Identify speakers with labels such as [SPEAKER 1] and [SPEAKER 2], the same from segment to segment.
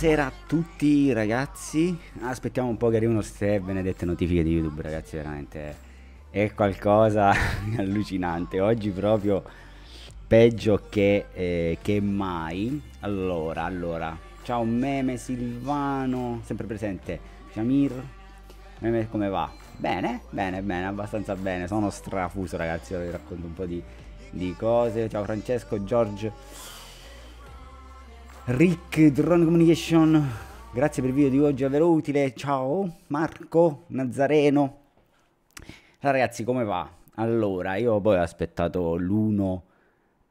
[SPEAKER 1] Buonasera a tutti ragazzi, aspettiamo un po' che arrivino queste benedette notifiche di YouTube ragazzi, veramente è qualcosa di allucinante, oggi proprio peggio che, eh, che mai. Allora, allora, ciao meme Silvano, sempre presente, Jamir, meme come va? Bene, bene, bene, abbastanza bene, sono strafuso ragazzi, vi racconto un po' di, di cose, ciao Francesco, George. Rick Drone Communication, grazie per il video di oggi, davvero utile, ciao Marco Nazareno. Allora, ragazzi, come va? Allora, io poi ho aspettato l'1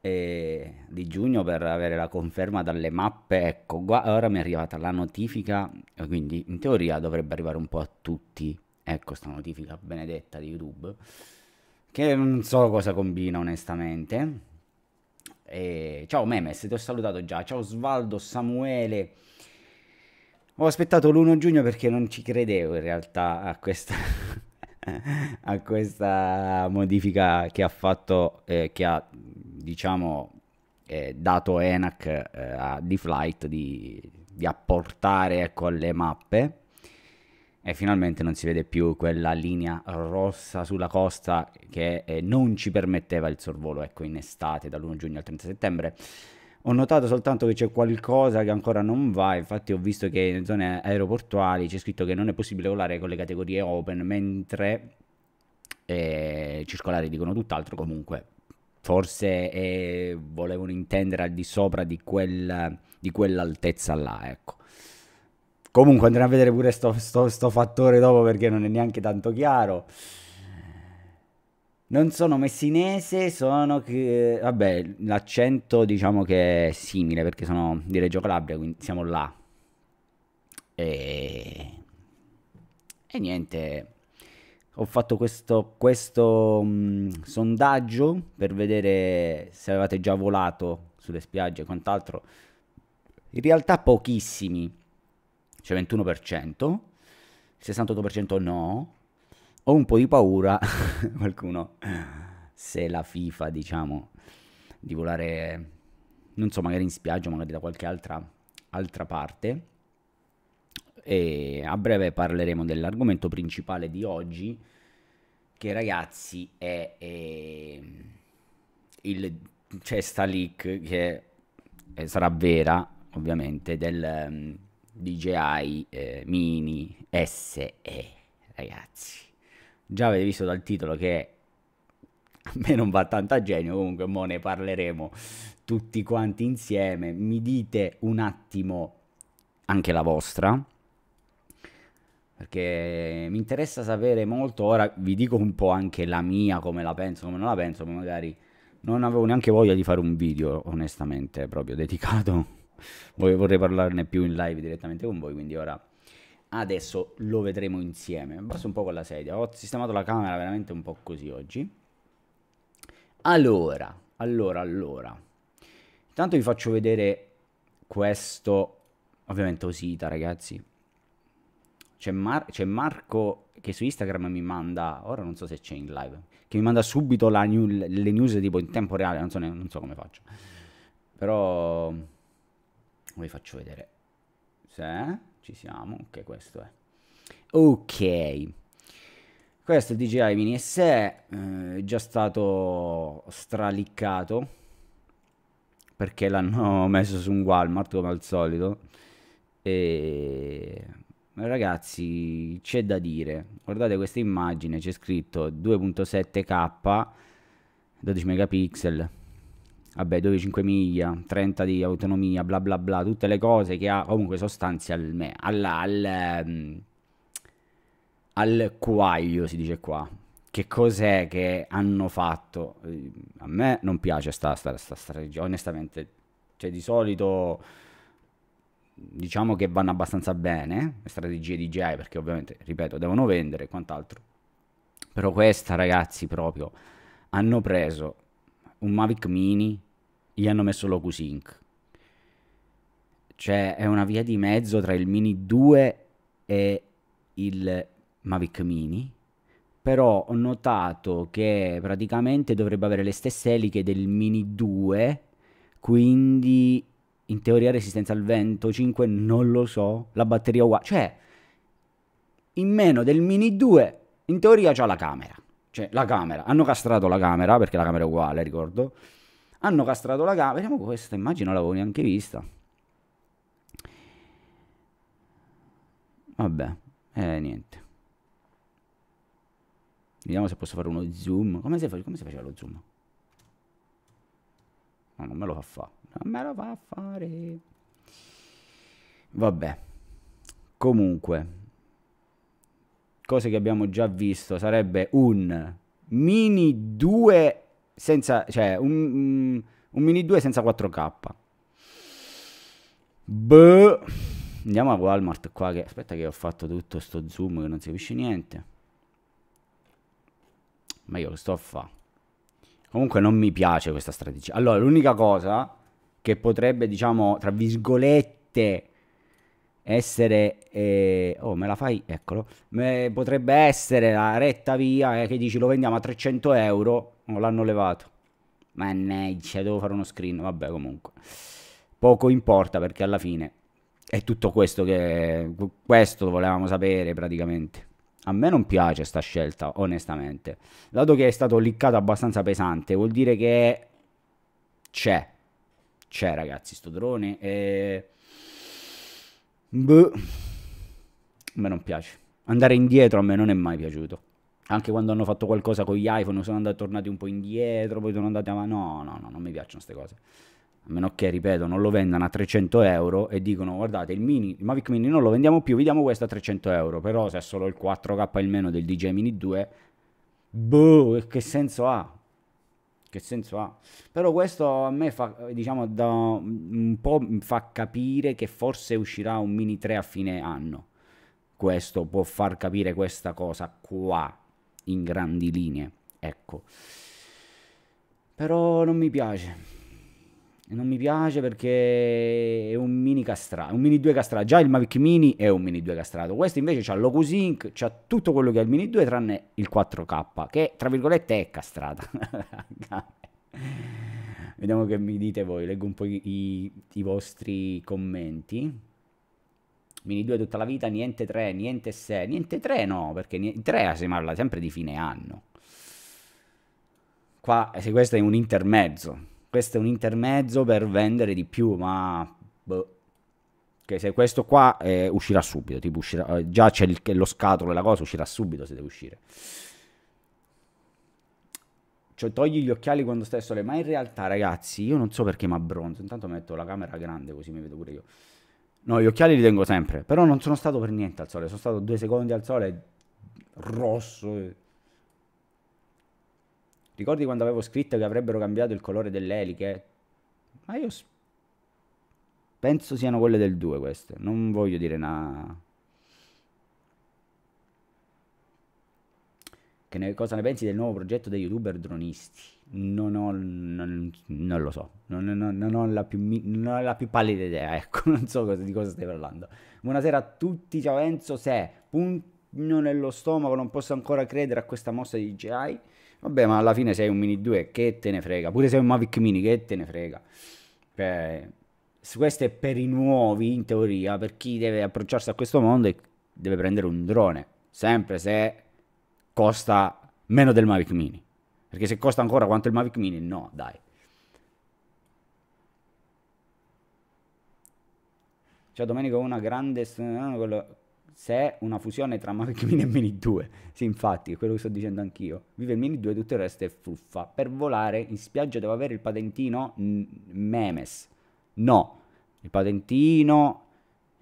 [SPEAKER 1] eh, di giugno per avere la conferma dalle mappe, ecco, qua, ora mi è arrivata la notifica, quindi in teoria dovrebbe arrivare un po' a tutti, ecco sta notifica benedetta di YouTube, che non so cosa combina onestamente e ciao Memes, ti ho salutato già. Ciao Svaldo, Samuele. Ho aspettato l'1 giugno perché non ci credevo in realtà a questa, a questa modifica che ha fatto, eh, che ha diciamo eh, dato Enac eh, a D-Flight di, di, apportare ecco, alle mappe e finalmente non si vede più quella linea rossa sulla costa che eh, non ci permetteva il sorvolo ecco, in estate dall'1 giugno al 30 settembre. Ho notato soltanto che c'è qualcosa che ancora non va, infatti ho visto che in zone aeroportuali c'è scritto che non è possibile volare con le categorie open, mentre eh, circolari dicono tutt'altro comunque. Forse eh, volevano intendere al di sopra di, quel, di quell'altezza là, ecco. Comunque andremo a vedere pure sto, sto, sto fattore dopo perché non è neanche tanto chiaro. Non sono messinese, sono... Che, vabbè, l'accento diciamo che è simile perché sono di Reggio Calabria, quindi siamo là. E, e niente, ho fatto questo, questo mh, mm, sondaggio per vedere se avevate già volato sulle spiagge e quant'altro. In realtà pochissimi cioè 21%, 68% no, ho un po' di paura, qualcuno se la FIFA diciamo di volare, non so, magari in spiaggia, magari da qualche altra, altra parte. E a breve parleremo dell'argomento principale di oggi, che ragazzi è, è ehm, il, c'è cioè, sta leak che eh, sarà vera ovviamente del, ehm, DJI eh, Mini SE, ragazzi. Già avete visto dal titolo che a me non va tanto a genio, comunque mo ne parleremo tutti quanti insieme. Mi dite un attimo anche la vostra, perché mi interessa sapere molto, ora vi dico un po' anche la mia, come la penso, come non la penso, ma magari non avevo neanche voglia di fare un video, onestamente, proprio dedicato vorrei parlarne più in live direttamente con voi, quindi ora adesso lo vedremo insieme. Basta un po' con la sedia, ho sistemato la camera veramente un po' così oggi. Allora, allora, allora. Intanto vi faccio vedere questo, ovviamente Osita ragazzi. C'è, Mar- c'è Marco che su Instagram mi manda, ora non so se c'è in live, che mi manda subito new, le news tipo in tempo reale, non so, ne- non so come faccio. Però vi faccio vedere se eh? ci siamo ok questo è ok questo è il DJI Mini SE eh, è già stato straliccato perché l'hanno messo su un Walmart come al solito e ragazzi c'è da dire guardate questa immagine c'è scritto 2.7k 12 megapixel vabbè, 12-5 miglia, 30 di autonomia, bla bla bla, tutte le cose che ha comunque sostanzialmente al, al, ehm, al, al quaglio, si dice qua. Che cos'è che hanno fatto? A me non piace sta, sta, sta strategia, onestamente. Cioè, di solito diciamo che vanno abbastanza bene le strategie di DJI, perché ovviamente, ripeto, devono vendere e quant'altro. Però questa, ragazzi, proprio hanno preso un Mavic Mini gli hanno messo l'OcuSync. Cioè è una via di mezzo tra il Mini 2 e il Mavic Mini, però ho notato che praticamente dovrebbe avere le stesse eliche del Mini 2, quindi in teoria resistenza al vento 5 non lo so, la batteria uguale, cioè in meno del Mini 2 in teoria c'ha la camera, cioè la camera, hanno castrato la camera perché la camera è uguale, ricordo hanno castrato la capra, Vediamo questa immagine non l'avevo neanche vista. Vabbè, eh niente. Vediamo se posso fare uno zoom. Come si, come si faceva lo zoom? No, non me lo fa fare. Non me lo fa fare. Vabbè. Comunque. Cose che abbiamo già visto. Sarebbe un mini 2 senza, cioè, un, mm, un Mini 2 senza 4K. Boh. Andiamo a Walmart qua che, aspetta che ho fatto tutto sto zoom che non si capisce niente. Ma io lo sto a fare. Comunque non mi piace questa strategia. Allora, l'unica cosa che potrebbe, diciamo, tra virgolette, essere... Eh, oh, me la fai? Eccolo. Me, potrebbe essere la retta via eh, che dici lo vendiamo a 300 euro. Oh, l'hanno levato. Mannaggia, devo fare uno screen. Vabbè, comunque. Poco importa perché alla fine è tutto questo che... Questo volevamo sapere praticamente. A me non piace sta scelta, onestamente. Dato che è stato liccato abbastanza pesante, vuol dire che c'è. C'è, ragazzi, sto drone. E eh, Beh, A me non piace. Andare indietro a me non è mai piaciuto. Anche quando hanno fatto qualcosa con gli iPhone, sono andati tornati un po' indietro, poi sono andati avanti. No, no, no, non mi piacciono queste cose. A meno che, ripeto, non lo vendano a 300 euro e dicono, guardate, il, mini, il Mavic Mini non lo vendiamo più, vi diamo questo a 300 euro. Però se è solo il 4K in meno del DJ Mini 2, boh, che senso ha? che senso ha? Però questo a me fa, diciamo, da un po' fa capire che forse uscirà un mini 3 a fine anno. Questo può far capire questa cosa qua, in grandi linee, ecco. Però non mi piace, non mi piace perché è un mini castrato, un mini 2 castrato. Già il Mavic Mini è un mini 2 castrato. Questo invece ha l'OcuSync, c'ha tutto quello che ha il mini 2 tranne il 4K, che tra virgolette è castrato. Vediamo che mi dite voi, leggo un po' i, i vostri commenti. Mini 2 tutta la vita, niente 3, niente 6, niente 3 no, perché 3 si parla sempre di fine anno. Qua, eh, se questo è un intermezzo questo è un intermezzo per vendere di più, ma... Boh. Okay, se questo qua eh, uscirà subito, tipo uscirà, eh, già c'è il, lo scatolo e la cosa, uscirà subito se deve uscire. Cioè togli gli occhiali quando stai sole, ma in realtà ragazzi io non so perché mi abbronzo, intanto metto la camera grande così mi vedo pure io. No, gli occhiali li tengo sempre, però non sono stato per niente al sole, sono stato due secondi al sole rosso. E eh. Ricordi quando avevo scritto che avrebbero cambiato il colore delle eliche? Ma io s- penso siano quelle del 2 queste, non voglio dire una... Che ne, cosa ne pensi del nuovo progetto dei youtuber dronisti? Non, ho, non, non lo so, non, non, ho la più, non ho la più pallida idea, ecco, non so cosa, di cosa stai parlando. Buonasera a tutti, ciao Enzo, se pugno nello stomaco non posso ancora credere a questa mossa di GI Vabbè, ma alla fine sei un Mini 2, che te ne frega? Pure sei un Mavic Mini, che te ne frega? Cioè, questo è per i nuovi, in teoria, per chi deve approcciarsi a questo mondo e deve prendere un drone, sempre se costa meno del Mavic Mini. Perché se costa ancora quanto il Mavic Mini, no, dai. Ciao Domenico, una grande... Eh, se è una fusione tra Mavic Mini e Mini 2, sì infatti, è quello che sto dicendo anch'io, vive il Mini 2 tutto il resto è fuffa, per volare in spiaggia devo avere il patentino memes, no, il patentino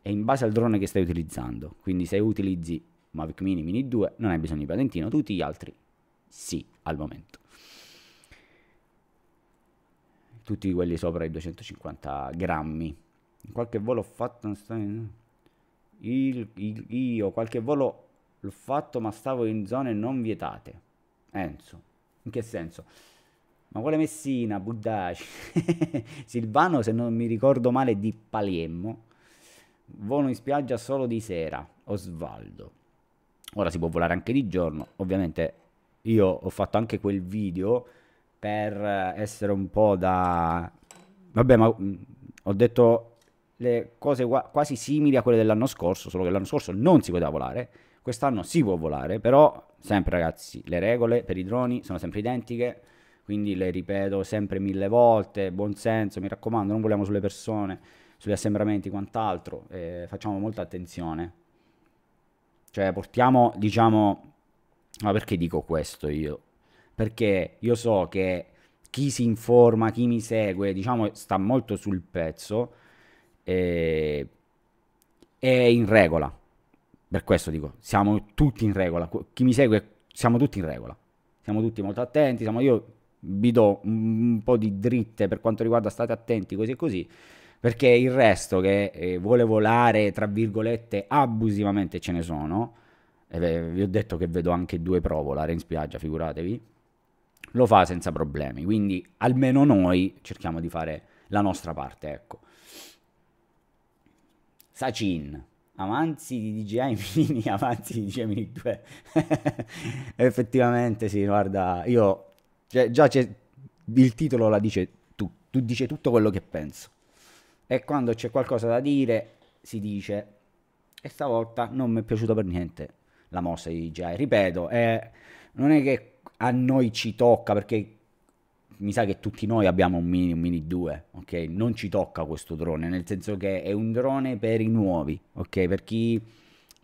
[SPEAKER 1] è in base al drone che stai utilizzando, quindi se utilizzi Mavic Mini Mini 2 non hai bisogno di patentino, tutti gli altri sì al momento. Tutti quelli sopra i 250 grammi. In qualche volo ho fatto... Non sto... Il, il, io qualche volo l'ho fatto ma stavo in zone non vietate. Enzo, in che senso? Ma quale Messina, Buddhaci, Silvano se non mi ricordo male di Paliemmo volo in spiaggia solo di sera, Osvaldo. Ora si può volare anche di giorno, ovviamente io ho fatto anche quel video per essere un po' da... Vabbè, ma mm, ho detto le cose quasi simili a quelle dell'anno scorso, solo che l'anno scorso non si poteva volare, quest'anno si può volare, però sempre ragazzi, le regole per i droni sono sempre identiche, quindi le ripeto sempre mille volte, buon senso, mi raccomando, non vogliamo sulle persone, sugli assembramenti, quant'altro, eh, facciamo molta attenzione. Cioè portiamo, diciamo, ma perché dico questo io? Perché io so che chi si informa, chi mi segue, diciamo, sta molto sul pezzo, eh, è in regola. Per questo dico, siamo tutti in regola. Chi mi segue, siamo tutti in regola. Siamo tutti molto attenti. Siamo, io vi do un po' di dritte per quanto riguarda state attenti, così e così. Perché il resto che eh, vuole volare, tra virgolette, abusivamente ce ne sono. Beh, vi ho detto che vedo anche due pro volare in spiaggia, figuratevi. Lo fa senza problemi. Quindi almeno noi cerchiamo di fare la nostra parte, ecco. Sacin, avanzi di DJI Mini, avanzi di DJI Mini 2. Effettivamente sì, guarda, io cioè, già c'è, il titolo la dice tu, tu dice tutto quello che penso. E quando c'è qualcosa da dire si dice e stavolta non mi è piaciuta per niente la mossa di DJI, ripeto, eh, non è che a noi ci tocca perché mi sa che tutti noi abbiamo un Mini, un Mini 2, ok? Non ci tocca questo drone, nel senso che è un drone per i nuovi, ok? Per chi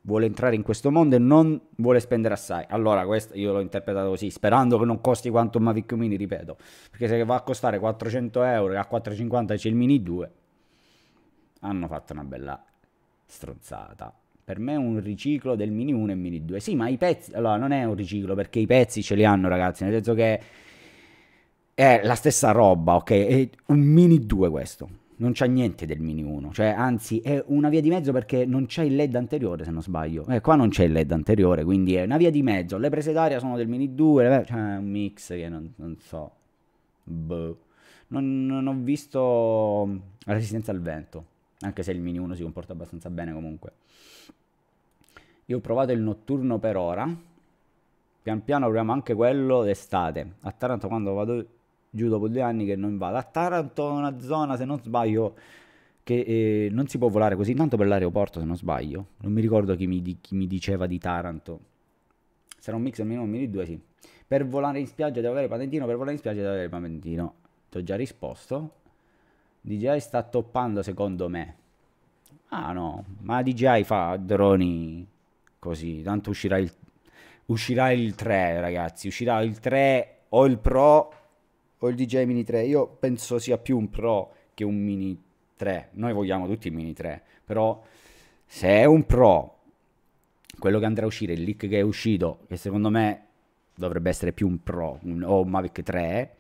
[SPEAKER 1] vuole entrare in questo mondo e non vuole spendere assai. Allora, questo io l'ho interpretato così, sperando che non costi quanto un Mavic Mini, ripeto, perché se va a costare 400 euro e a 450 c'è il Mini 2, hanno fatto una bella stronzata. Per me è un riciclo del Mini 1 e Mini 2. Sì, ma i pezzi... Allora, non è un riciclo perché i pezzi ce li hanno, ragazzi, nel senso che è la stessa roba, ok? È un mini 2 questo. Non c'ha niente del mini 1, cioè anzi è una via di mezzo perché non c'è il LED anteriore se non sbaglio. Eh, qua non c'è il LED anteriore, quindi è una via di mezzo. Le prese d'aria sono del mini 2, cioè è un mix che non, non so. Boh. Non, non, ho visto la resistenza al vento, anche se il mini 1 si comporta abbastanza bene comunque. Io ho provato il notturno per ora, pian piano proviamo anche quello d'estate. A Taranto quando vado giù dopo due anni che non vado. A Taranto è una zona, se non sbaglio, che eh, non si può volare così tanto per l'aeroporto, se non sbaglio. Non mi ricordo chi mi, chi mi diceva di Taranto. Sarà un mix almeno di due, sì. Per volare in spiaggia devo avere patentino, per volare in spiaggia devo avere patentino. Ti ho già risposto. DJI sta toppando secondo me. Ah no, ma DJI fa droni così, tanto uscirà il, uscirà il 3 ragazzi, uscirà il 3 o il Pro o il DJ Mini 3, io penso sia più un Pro che un Mini 3. Noi vogliamo tutti il Mini 3, però se è un Pro, quello che andrà a uscire, il leak che è uscito, che secondo me dovrebbe essere più un Pro un, o un Mavic 3,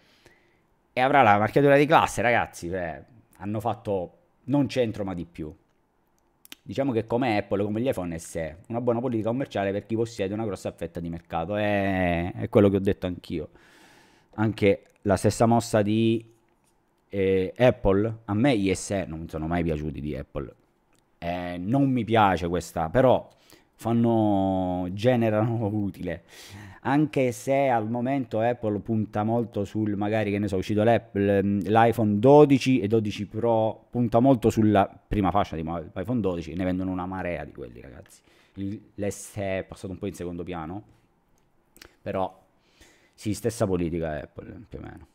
[SPEAKER 1] e avrà la marchiatura di classe, ragazzi, beh, hanno fatto non centro ma di più. Diciamo che come Apple, come gli iPhone SE, una buona politica commerciale per chi possiede una grossa fetta di mercato, è, è quello che ho detto anch'io anche la stessa mossa di eh, Apple, a me gli SE non mi sono mai piaciuti di Apple, eh, non mi piace questa, però fanno, generano utile, anche se al momento Apple punta molto sul, magari che ne so, è uscito mm, l'iPhone 12 e 12 Pro, punta molto sulla prima fascia di iPhone 12, ne vendono una marea di quelli ragazzi, l'SE è passato un po' in secondo piano, però sì, stessa politica Apple, più o meno.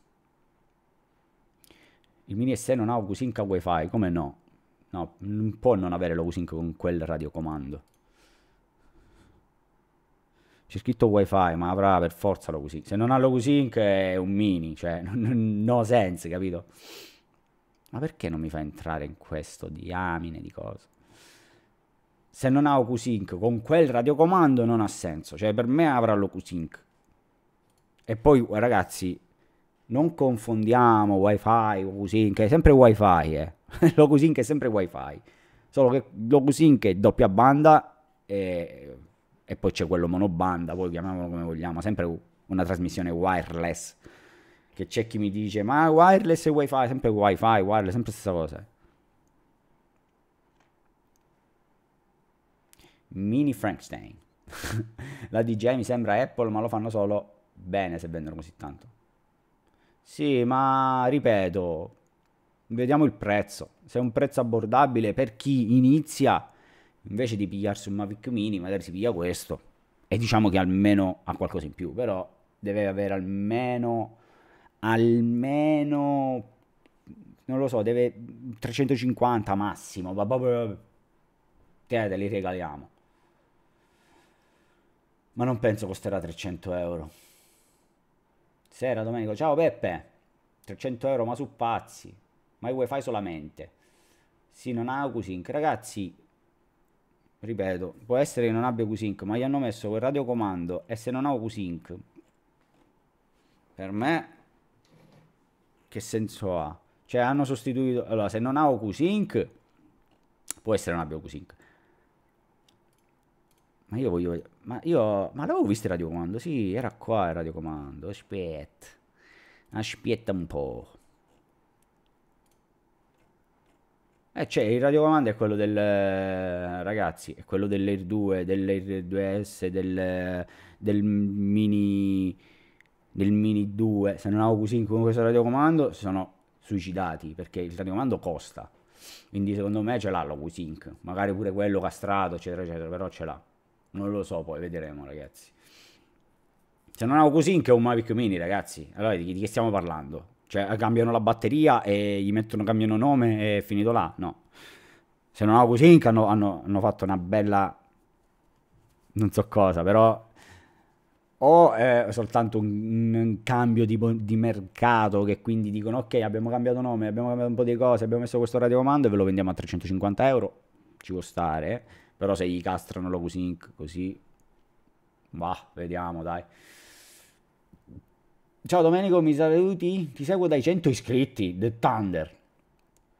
[SPEAKER 1] Il mini SE non ha OcuSync a WiFi, come no? No, non può non avere l'OcuSync con quel radiocomando. C'è scritto WiFi, ma avrà per forza l'OcuSync. Se non ha l'OcuSync è un mini, cioè, no sense, capito? Ma perché non mi fa entrare in questo diamine di cose? Se non ha OcuSync con quel radiocomando non ha senso, cioè per me avrà l'OcuSync. E poi ragazzi, non confondiamo wifi, Locusync, è sempre wifi, eh. Locusync è sempre wifi, solo che Locusync è doppia banda e, e poi c'è quello monobanda, poi chiamiamolo come vogliamo, sempre una trasmissione wireless, che c'è chi mi dice ma wireless e wifi, sempre wifi, wireless, sempre stessa cosa. Mini Frankenstein. La DJ mi sembra Apple, ma lo fanno solo bene se vendono così tanto. Sì, ma ripeto, vediamo il prezzo. Se è un prezzo abbordabile per chi inizia, invece di pigliarsi un Mavic Mini, magari si piglia questo. E diciamo che almeno ha qualcosa in più, però deve avere almeno, almeno, non lo so, deve 350 massimo, ma te, te li regaliamo. Ma non penso costerà 300 euro. Sera Domenico, ciao Peppe, 300 euro ma su pazzi, ma il wifi solamente. Sì, non ha Qsync, ragazzi, ripeto, può essere che non abbia Qsync, ma gli hanno messo quel radiocomando e se non ha Qsync, per me, che senso ha? Cioè hanno sostituito, allora se non ha Qsync, può essere che non abbia Qsync. Ma io voglio ma io... Ma l'avevo visto il radiocomando? Sì, era qua il radiocomando. Aspetta. Aspetta un po'. Eh, cioè, il radiocomando è quello del... Eh, ragazzi, è quello dell'Air 2, dell'Air 2S, del, del mini... del mini 2. Se non avevo così con questo radiocomando, si sono suicidati, perché il radiocomando costa. Quindi secondo me ce l'ha lo magari pure quello castrato, eccetera, eccetera, però ce l'ha. Non lo so, poi vedremo, ragazzi. Se non ho così, che è un Mavic Mini, ragazzi. Allora, di, di che stiamo parlando? Cioè, cambiano la batteria e gli mettono, cambiano nome e è finito là? No. Se non ho così, hanno, hanno, hanno fatto una bella... Non so cosa, però o è soltanto un, un cambio di, di, mercato che quindi dicono ok abbiamo cambiato nome, abbiamo cambiato un po' di cose, abbiamo messo questo radiocomando e ve lo vendiamo a 350 euro, ci può stare, però se gli castrano l'Ocusinc così... Va, vediamo, dai. Ciao Domenico, mi saluti? Ti seguo dai 100 iscritti, The Thunder.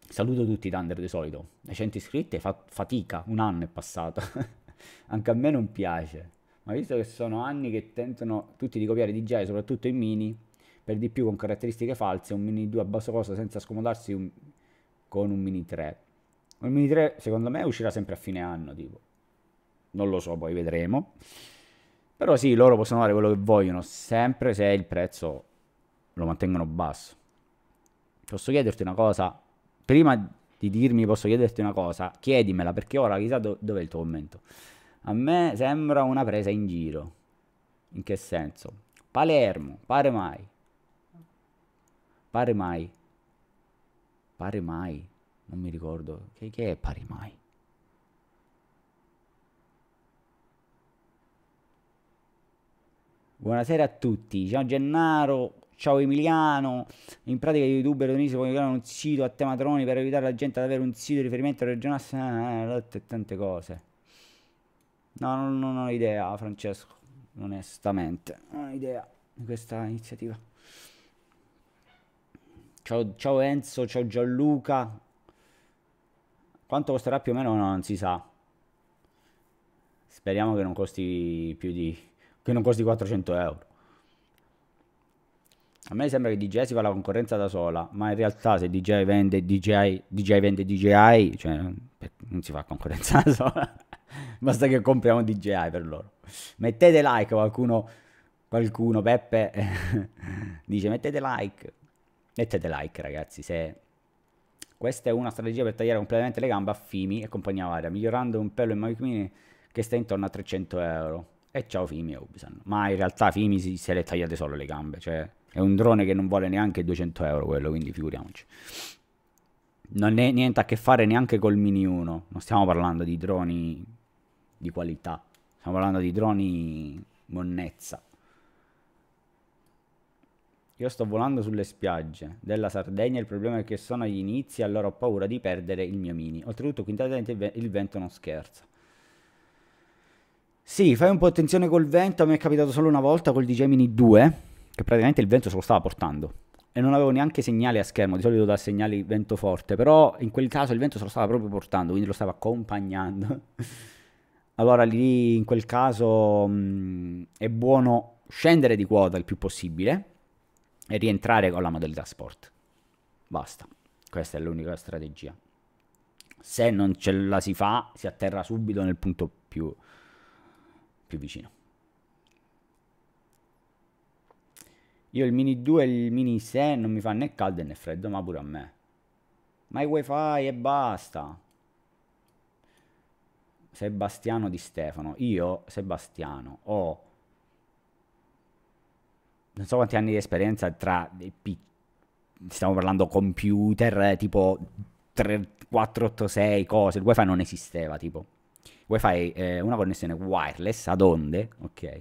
[SPEAKER 1] Saluto tutti Thunder di solito. Dai 100 iscritti fa fatica, un anno è passato. Anche a me non piace. Ma visto che sono anni che tentano tutti di copiare DJI, soprattutto i mini, per di più con caratteristiche false, un mini 2 a basso costo senza scomodarsi un... con un mini 3. Il Mini 3 secondo me uscirà sempre a fine anno, tipo. Non lo so, poi vedremo. Però sì, loro possono fare quello che vogliono, sempre se il prezzo lo mantengono basso. Posso chiederti una cosa? Prima di dirmi posso chiederti una cosa, chiedimela, perché ora chissà do dov'è il tuo commento. A me sembra una presa in giro. In che senso? Palermo, pare mai. Pare mai. Pare mai. Non mi ricordo. Che, che è Parimai? Buonasera a tutti. Ciao Gennaro. Ciao Emiliano. In pratica youtuber tunisi vogliono creare un sito a tema troni per aiutare la gente ad avere un sito di riferimento regionale. detto eh, eh, eh, tante cose. No, non, non ho idea, Francesco. Onestamente. Non ho idea di questa iniziativa. Ciao, ciao, Enzo, ciao Gianluca, quanto costerà più o meno non si sa. Speriamo che non costi più di... che non costi 400 euro. A me sembra che DJI si fa la concorrenza da sola, ma in realtà se DJI vende DJI, DJI vende DJI, cioè non si fa concorrenza da sola. Basta che compriamo DJI per loro. Mettete like qualcuno, qualcuno Peppe dice mettete like. Mettete like ragazzi se questa è una strategia per tagliare completamente le gambe a Fimi e compagnia varia, migliorando un pelo in Mike che sta intorno a 300 euro. E ciao Fimi e Ubisoft. Ma in realtà Fimi si, se le tagliate solo le gambe, cioè è un drone che non vuole neanche 200 euro quello, quindi figuriamoci. Non è niente a che fare neanche col Mini 1, non stiamo parlando di droni di qualità, stiamo parlando di droni monnezza. Io sto volando sulle spiagge della Sardegna, il problema è che sono agli inizi, allora ho paura di perdere il mio mini. Oltretutto, quintatamente, il vento non scherza. Sì, fai un po' attenzione col vento, a me è capitato solo una volta col DJ Mini 2, che praticamente il vento se lo stava portando. E non avevo neanche segnali a schermo, di solito da segnali vento forte, però in quel caso il vento se lo stava proprio portando, quindi lo stava accompagnando. allora lì in quel caso mh, mm, è buono scendere di quota il più possibile e rientrare con la modalità sport. Basta, questa è l'unica strategia. Se non ce la si fa, si atterra subito nel punto più, più vicino. Io il mini 2 e il mini 6 non mi fa né caldo né freddo, ma pure a me. Ma i wifi e basta. Sebastiano di Stefano. Io, Sebastiano, ho non so quanti anni di esperienza tra stiamo parlando computer tipo 3, 486 cose, il wifi non esisteva tipo. Il wifi è eh, una connessione wireless ad onde, ok?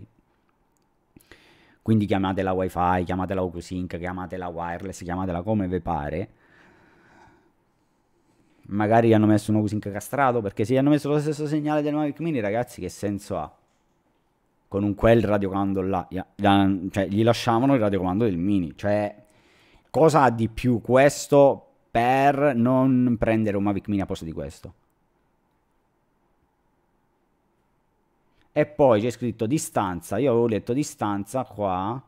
[SPEAKER 1] Quindi chiamatela wifi, chiamatela OcuSync, chiamatela wireless, chiamatela come vi pare. Magari hanno messo un OcuSync castrato perché se gli hanno messo lo stesso segnale del Mavic Mini, ragazzi, che senso ha? con un quel radiocomando là, cioè gli lasciavano il radiocomando del mini, cioè cosa ha di più questo per non prendere un Mavic Mini a posto di questo? E poi c'è scritto distanza, io avevo letto distanza qua,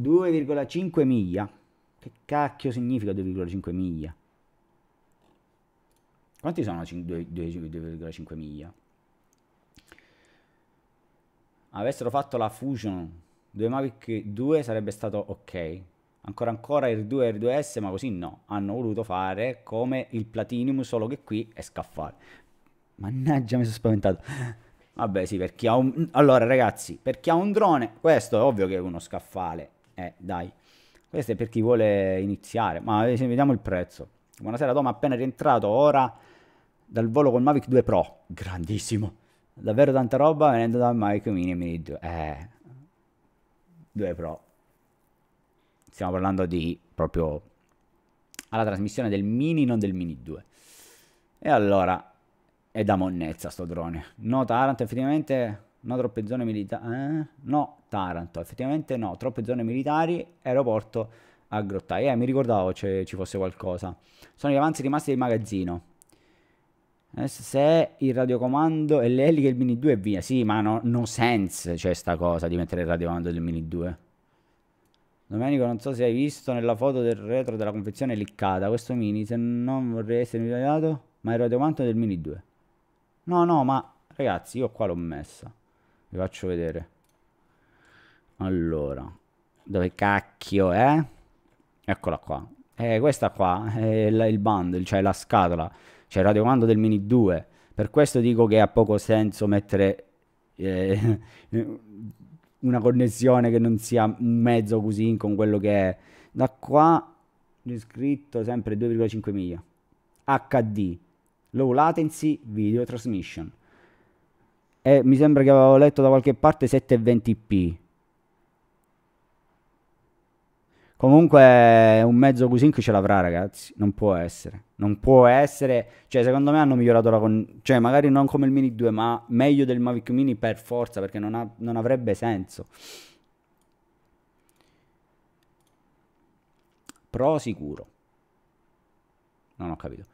[SPEAKER 1] 2,5 miglia, che cacchio significa 2,5 miglia? Quanti sono 2,5 miglia? avessero fatto la fusion 2 Mavic 2 sarebbe stato ok. Ancora ancora il 2 r 2S, ma così no. Hanno voluto fare come il Platinum, solo che qui è scaffale. Mannaggia, mi sono spaventato. Vabbè, sì, per chi ha un... Allora, ragazzi, per chi ha un drone, questo è ovvio che è uno scaffale. Eh, dai. Questo è per chi vuole iniziare. Ma eh, vediamo il prezzo. Buonasera, Tom, appena rientrato ora dal volo col Mavic 2 Pro. Grandissimo davvero tanta roba venendo da Mike Mini e mi dico, eh, due pro. Stiamo parlando di proprio alla trasmissione del Mini, non del Mini 2. E allora, è da monnezza sto drone. No Taranto, effettivamente, no troppe zone militari, eh? no Taranto, effettivamente no, troppe zone militari, aeroporto a Grottaia. Eh, mi ricordavo se ci fosse qualcosa. Sono gli avanzi rimasti del magazzino eh, se il radiocomando e le eliche il Mini 2 e via. Sì, ma no, no sense c'è cioè, sta cosa di mettere il radiocomando del Mini 2. Domenico, non so se hai visto nella foto del retro della confezione liccata questo Mini, se non vorrei essere migliorato, ma il radiocomando del Mini 2. No, no, ma ragazzi, io qua l'ho messa. Vi faccio vedere. Allora, dove cacchio è? Eccola qua. Eh, questa qua è eh, il bundle, cioè la scatola c'è il radiomando del Mini 2. Per questo dico che ha poco senso mettere eh, una connessione che non sia un mezzo così con quello che è. Da qua c'è scritto sempre 2,5 miglia. HD, low latency, video transmission. E mi sembra che avevo letto da qualche parte 720p Comunque un mezzo Q5 ce l'avrà, ragazzi. Non può essere. Non può essere. Cioè, secondo me hanno migliorato la con... Cioè, magari non come il Mini 2, ma meglio del Mavic Mini per forza, perché non, ha... non avrebbe senso. Pro sicuro. Non ho capito.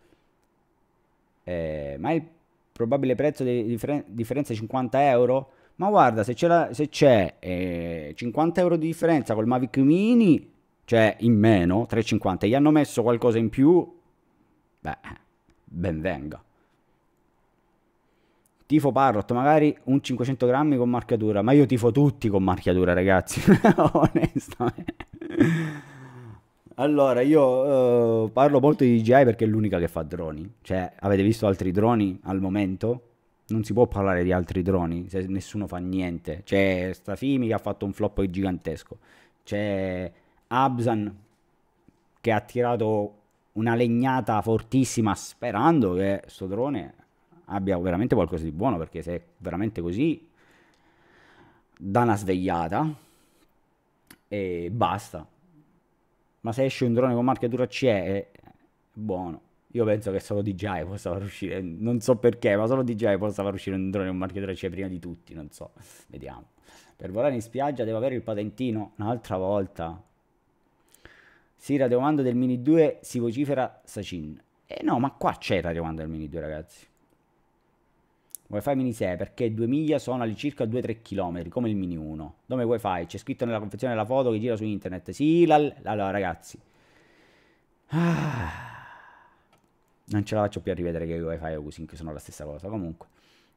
[SPEAKER 1] Eh, ma il probabile prezzo di differen differenza è 50 euro? Ma guarda, se c'è, la... eh, 50 euro di differenza col Mavic Mini cioè in meno 3,50, gli hanno messo qualcosa in più, beh, ben venga. Tifo Parrot, magari un 500 grammi con marchiatura, ma io tifo tutti con marchiatura, ragazzi, onestamente. Allora, io uh, parlo molto di DJI perché è l'unica che fa droni. Cioè, avete visto altri droni al momento? Non si può parlare di altri droni se nessuno fa niente. C'è Stafimi che ha fatto un flop gigantesco. C'è Abzan che ha tirato una legnata fortissima sperando che sto drone abbia veramente qualcosa di buono perché se è veramente così da una svegliata e basta ma se esce un drone con marchiatura CE è buono io penso che solo DJI possa far uscire non so perché ma solo DJI possa far uscire un drone con marchiatura CE prima di tutti non so vediamo per volare in spiaggia devo avere il patentino un'altra volta sì, Radio Comando del Mini 2 si vocifera Sacin. eh no, ma qua c'è Radio Comando del Mini 2, ragazzi. Wi-Fi Mini 6 perché 2 miglia sono all'incirca 2-3 km, come il Mini 1. Dove Wi-Fi? C'è scritto nella confezione della foto che gira su internet. Sì, la, la, la ragazzi. Ah. Non ce la faccio più a rivedere che Wi-Fi e Usync sono la stessa cosa. Comunque,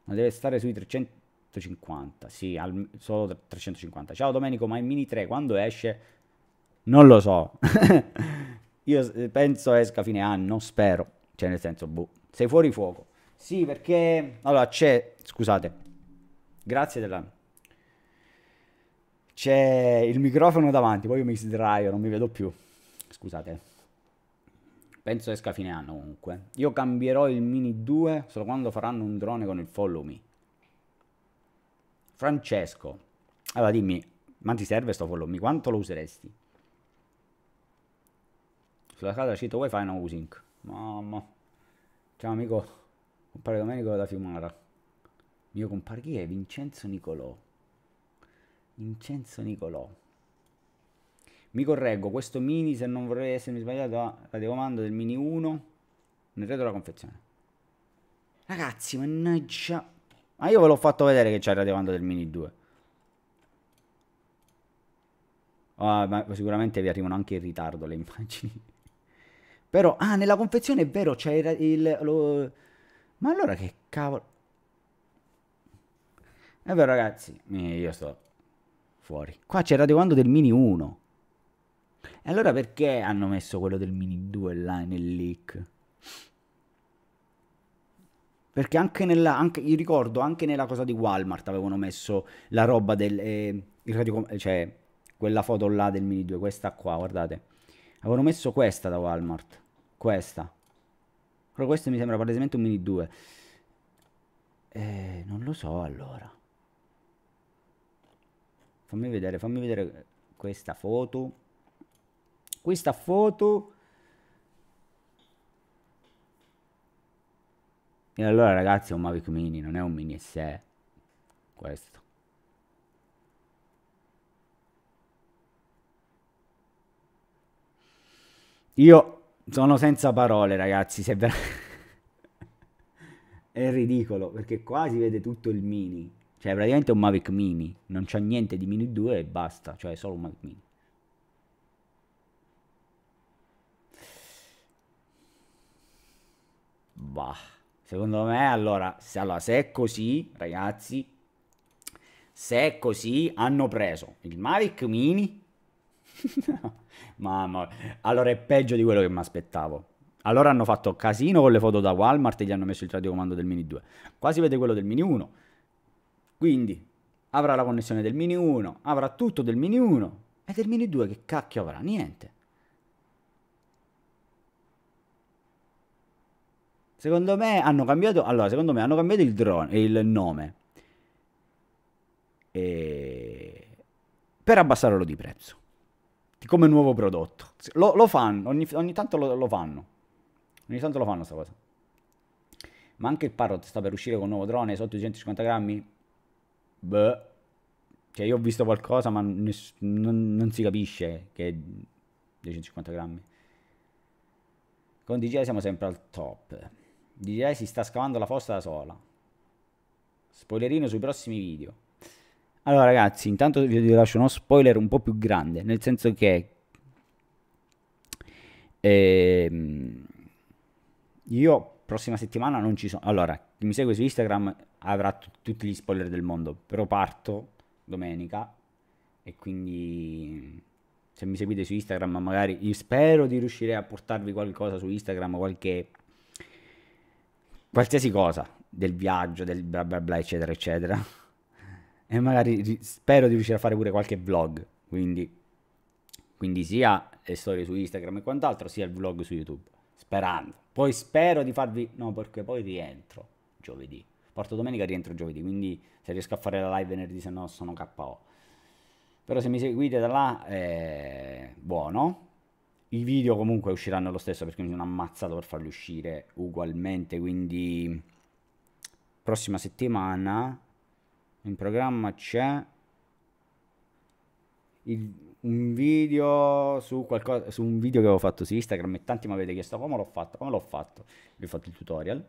[SPEAKER 1] ma deve stare sui 350. Sì, al, solo 350. Ciao Domenico, ma il Mini 3 quando esce non lo so. Io eh, penso esca fine anno, spero. Cioè, nel senso, boh. Sei fuori fuoco. Sì, perché... Allora, c'è... Scusate. Grazie della... C'è il microfono davanti, poi io mi sdraio, non mi vedo più. Scusate. Penso esca a fine anno comunque. Io cambierò il Mini 2 solo quando faranno un drone con il Follow Me. Francesco. Allora dimmi, ma ti serve sto Follow Me? Quanto lo useresti? sulla casa del sito wifi no using mamma ciao amico compare Domenico da Fiumara mio compare chi è? Vincenzo Nicolò Vincenzo Nicolò mi correggo questo mini se non vorrei essermi sbagliato ha radiocomando del mini 1 nel retro della confezione ragazzi mannaggia ma io ve l'ho fatto vedere che c'è il radiocomando del mini 2 ah, ma sicuramente vi arrivano anche in ritardo le immagini però, ah, nella confezione è vero, c'era il... Lo... Ma allora che cavolo... È eh vero ragazzi, io sto fuori. Qua c'è il quando del Mini 1. E allora perché hanno messo quello del Mini 2 là nel leak? Perché anche nella... Anche, io ricordo, anche nella cosa di Walmart avevano messo la roba del... Eh, radio, eh, cioè, quella foto là del Mini 2, questa qua, guardate. Avevano messo questa da Walmart questa. Però questo mi sembra palesemente un mini 2. Eh, non lo so allora. Fammi vedere, fammi vedere questa foto. Questa foto... E allora ragazzi è un Mavic Mini, non è un Mini SE. Questo. Io sono senza parole, ragazzi. Se ver- è ridicolo perché qua si vede tutto il mini. Cioè, praticamente è un Mavic Mini. Non c'è niente di Mini 2 e basta. Cioè, è solo un Mavic Mini. Bah. Secondo me, allora se, allora, se è così, ragazzi, se è così, hanno preso il Mavic Mini Mamma, allora è peggio di quello che mi aspettavo. Allora hanno fatto casino con le foto da Walmart e gli hanno messo il telecomando del Mini 2. Qua si vede quello del Mini 1. Quindi avrà la connessione del Mini 1, avrà tutto del Mini 1. E del Mini 2 che cacchio avrà? Niente. Secondo me hanno cambiato, allora, secondo me hanno cambiato il drone, il nome. E... Per abbassarlo di prezzo come nuovo prodotto. Lo, lo fanno, ogni, ogni tanto lo, lo, fanno. Ogni tanto lo fanno sta cosa. Ma anche il Parrot sta per uscire con un nuovo drone sotto i 150 grammi? Beh, cioè io ho visto qualcosa ma ness- non, non, si capisce che è 250 grammi. Con DJI siamo sempre al top. DJI si sta scavando la fossa da sola. Spoilerino sui prossimi video. Allora ragazzi, intanto vi lascio uno spoiler un po' più grande, nel senso che ehm, io prossima settimana non ci sono. Allora, chi mi segue su Instagram avrà t- tutti gli spoiler del mondo, però parto domenica e quindi se mi seguite su Instagram magari io spero di riuscire a portarvi qualcosa su Instagram, qualche qualsiasi cosa del viaggio, del bla bla bla eccetera eccetera e magari spero di riuscire a fare pure qualche vlog, quindi, quindi sia le storie su Instagram e quant'altro, sia il vlog su YouTube, sperando. Poi spero di farvi, no perché poi rientro giovedì, porto domenica rientro giovedì, quindi se riesco a fare la live venerdì se no sono KO. Però se mi seguite da là, eh, buono. I video comunque usciranno lo stesso perché mi sono ammazzato per farli uscire ugualmente, quindi prossima settimana in programma c'è il, un video su qualcosa su un video che avevo fatto su Instagram e tanti mi avete chiesto come l'ho fatto come l'ho fatto vi ho fatto il tutorial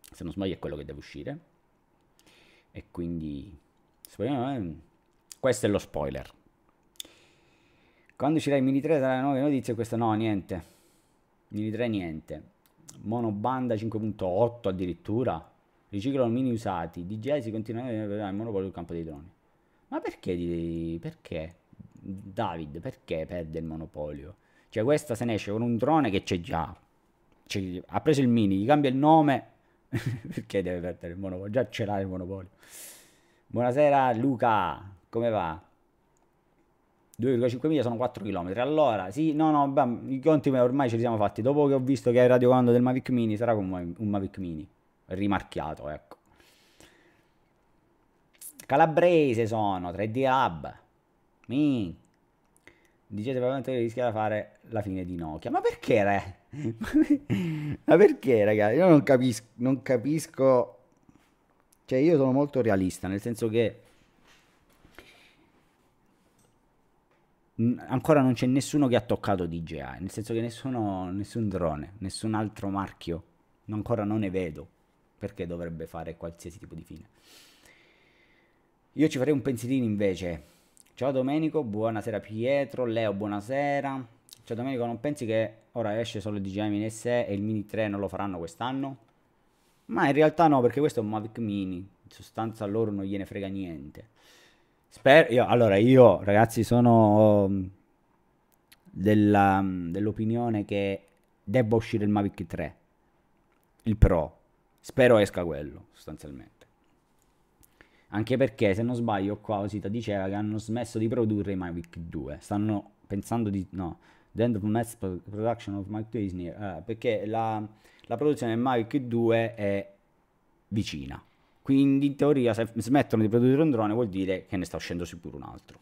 [SPEAKER 1] se non sbaglio è quello che deve uscire e quindi eh, questo è lo spoiler quando uscirà il mini 3 saranno nuove notizie questo no niente mini 3 niente monobanda 5.8 addirittura riciclano mini usati, DJI si continua a vedere il monopolio sul campo dei droni. Ma perché, perché? David, perché perde il monopolio? Cioè questa se ne esce con un drone che c'è già, cioè, ha preso il mini, gli cambia il nome, perché deve perdere il monopolio? Già ce l'ha il monopolio. Buonasera Luca, come va? 2,5 miglia sono 4 km. Allora, sì, no, no, bam, i conti ormai ce li siamo fatti. Dopo che ho visto che hai radiocomando del Mavic Mini, sarà come un Mavic Mini rimarchiato, ecco. Calabrese sono, 3D Hub. Mi. Dicete probabilmente che rischia di fare la fine di Nokia. Ma perché, re? Ma perché, ragazzi? Io non capisco, non capisco... Cioè, io sono molto realista, nel senso che... ancora non c'è nessuno che ha toccato DJI, nel senso che nessuno, nessun drone, nessun altro marchio, ancora non ne vedo perché dovrebbe fare qualsiasi tipo di fine. Io ci farei un pensierino invece. Ciao Domenico, buonasera Pietro, Leo, buonasera. Ciao Domenico, non pensi che ora esce solo il DJI Mini SE e il Mini 3 non lo faranno quest'anno? Ma in realtà no, perché questo è un Mavic Mini, in sostanza a loro non gliene frega niente. Spero, io, allora io ragazzi sono um, della, um, dell'opinione che debba uscire il Mavic 3, il Pro, Spero esca quello, sostanzialmente. Anche perché, se non sbaglio, qua Osita diceva che hanno smesso di produrre i Week 2. Stanno pensando di... no. The end of mass production of Mike Disney. Uh, perché la, la produzione del Mike 2 è vicina. Quindi in teoria se smettono di produrre un drone vuol dire che ne sta uscendo sicuro un altro.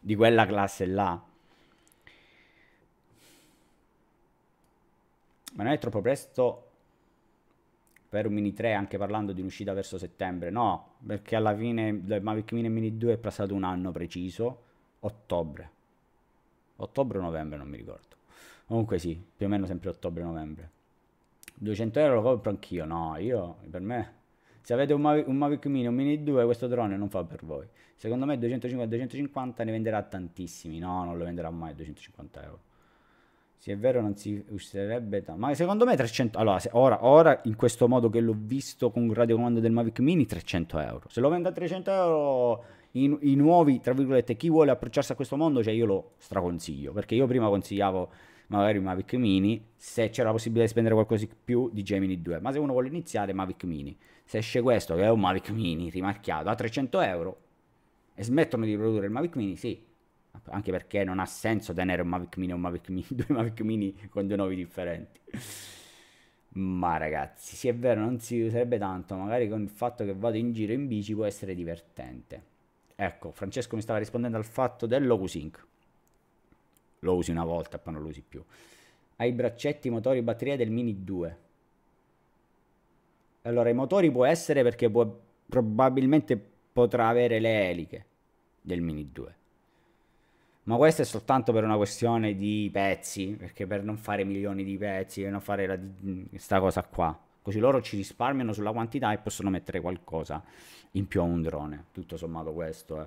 [SPEAKER 1] Di quella classe là. Ma non è troppo presto per un Mini 3 anche parlando di un'uscita verso settembre, no, perché alla fine del Mavic Mini e Mini 2 è passato un anno preciso, ottobre, ottobre o novembre non mi ricordo, comunque sì, più o meno sempre ottobre-novembre. 200 euro lo compro anch'io, no, io, per me, se avete un Mavic, un Mavic Mini o un Mini 2 questo drone non fa per voi, secondo me 250-250 ne venderà tantissimi, no, non lo venderà mai 250 euro. Se è vero, non si userebbe. T- ma secondo me 300. Allora, ora, ora, in questo modo che l'ho visto con il radiocomando del Mavic Mini, 300 euro. Se lo vendo a 300 euro, i, i, nuovi, tra virgolette, chi vuole approcciarsi a questo mondo, cioè io lo straconsiglio. Perché io prima consigliavo magari il Mavic Mini, se c'era la possibilità di spendere qualcosa di più di Gemini 2. Ma se uno vuole iniziare, Mavic Mini. Se esce questo, che è un Mavic Mini rimarchiato a 300 euro, e smettono di produrre il Mavic Mini, sì, anche perché non ha senso tenere un Mavic Mini e un Mavic Mini, due Mavic Mini con due nuovi differenti. Ma ragazzi, sì è vero, non si userebbe tanto, magari con il fatto che vado in giro in bici può essere divertente. Ecco, Francesco mi stava rispondendo al fatto del dell'Ocusync. Lo usi una volta e poi non lo usi più. Hai braccetti, motori, batteria del Mini 2. Allora, i motori può essere perché può, probabilmente potrà avere le eliche del Mini 2 ma questo è soltanto per una questione di pezzi, perché per non fare milioni di pezzi, per non fare la, questa mm, cosa qua. Così loro ci risparmiano sulla quantità e possono mettere qualcosa in più a un drone. Tutto sommato questo eh.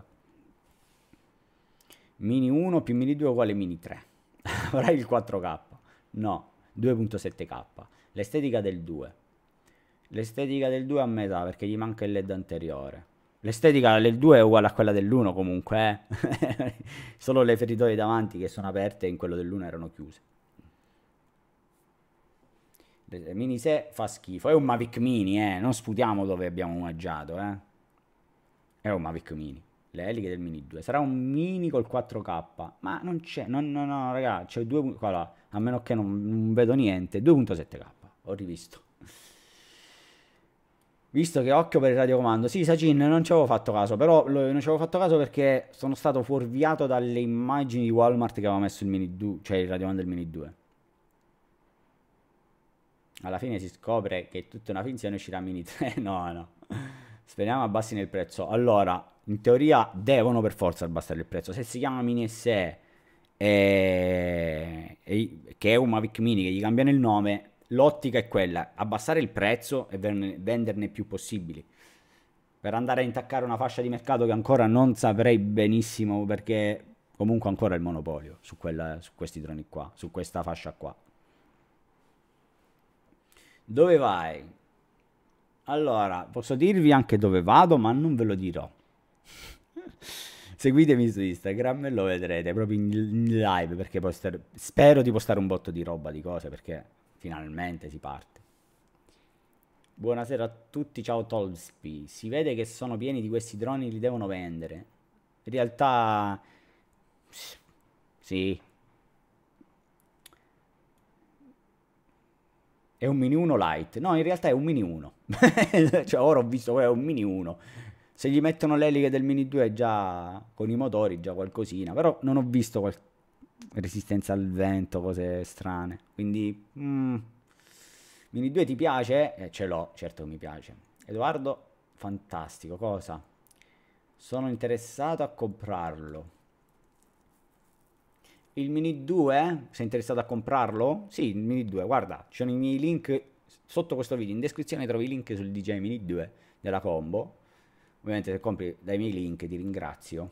[SPEAKER 1] Mini 1 più mini 2 uguale mini 3. Avrai il 4K. No, 2.7K. L'estetica del 2. L'estetica del 2 a metà perché gli manca il LED anteriore. L'estetica del 2 è uguale a quella dell'1 comunque, eh? solo le feritoie davanti che sono aperte e in quello dell'1 erano chiuse. Mini 6 fa schifo, è un Mavic Mini, eh? non sputiamo dove abbiamo mangiato. eh? è un Mavic Mini, le eliche del Mini 2, sarà un Mini col 4K, ma non c'è, no no no raga, c'è 2, voilà, a meno che non, non vedo niente, 2.7K, ho rivisto. Visto che occhio per il radiocomando. Sì, Sajin, non ci avevo fatto caso, però lo, non ci avevo fatto caso perché sono stato fuorviato dalle immagini di Walmart che aveva messo il Mini 2, cioè il radiocomando del Mini 2. Alla fine si scopre che è tutta una finzione uscirà Mini 3. no, no. Speriamo abbassi il prezzo. Allora, in teoria devono per forza abbassare il prezzo. Se si chiama Mini SE, eh, eh, che è un Mavic Mini che gli cambiano il nome, l'ottica è quella, abbassare il prezzo e venderne più possibili. Per andare a intaccare una fascia di mercato che ancora non saprei benissimo perché comunque ancora il monopolio su, quella, su questi droni qua, su questa fascia qua. Dove vai? Allora, posso dirvi anche dove vado, ma non ve lo dirò. Seguitemi su Instagram e lo vedrete proprio in live perché poster- spero di postare un botto di roba, di cose perché Finalmente si parte. Buonasera a tutti, ciao Tolspi. Si vede che sono pieni di questi droni, li devono vendere. In realtà... Sì. È un Mini 1 Lite. No, in realtà è un Mini 1. cioè, ora ho visto che è un Mini 1. Se gli mettono l'eliche del Mini 2 già con i motori, già qualcosina. Però non ho visto qualcosa resistenza al vento, cose strane. Quindi, mm, Mini 2 ti piace? Eh, ce l'ho, certo che mi piace. Edoardo, fantastico, cosa? Sono interessato a comprarlo. Il Mini 2, sei interessato a comprarlo? Sì, il Mini 2, guarda, ci sono i miei link sotto questo video, in descrizione trovi i link sul DJ Mini 2 della combo. Ovviamente se compri dai miei link ti ringrazio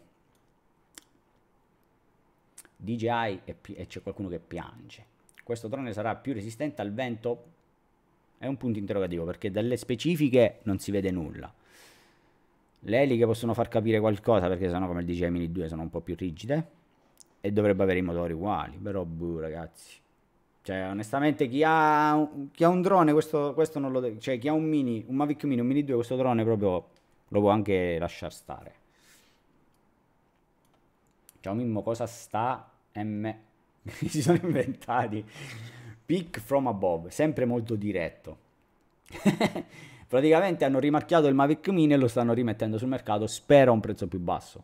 [SPEAKER 1] DJI e, e c'è qualcuno che piange. Questo drone sarà più resistente al vento? È un punto interrogativo perché dalle specifiche non si vede nulla. Le eliche possono far capire qualcosa perché sennò come il DJI Mini 2 sono un po' più rigide e dovrebbe avere i motori uguali, però buh ragazzi. Cioè, onestamente, chi ha un, chi ha un drone, questo, questo, non lo Cioè, chi ha un mini, un Mavic Mini, un Mini 2, questo drone proprio lo può anche lasciar stare. Ciao Mimmo, cosa sta M che si sono inventati. Pick from above, sempre molto diretto. Praticamente hanno rimarchiato il Mavic Mini e lo stanno rimettendo sul mercato, spero a un prezzo più basso.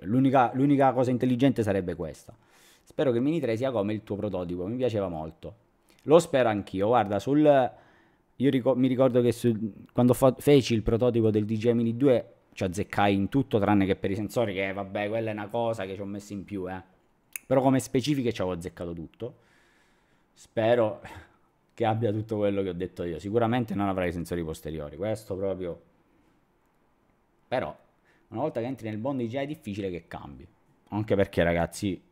[SPEAKER 1] L'unica, l'unica cosa intelligente sarebbe questa. Spero che il Mini 3 sia come il tuo prototipo, mi piaceva molto. Lo spero anch'io, guarda, sul... Io ric- mi ricordo che sul, quando fa- feci il prototipo del DJ Mini 2 ci azzeccai in tutto tranne che per i sensori, che vabbè, quella è una cosa che ci ho messo in più, eh però come specifiche ci avevo azzeccato tutto. Spero che abbia tutto quello che ho detto io. Sicuramente non avrai sensori posteriori, questo proprio... Però, una volta che entri nel Bond DJI è difficile che cambi. Anche perché, ragazzi,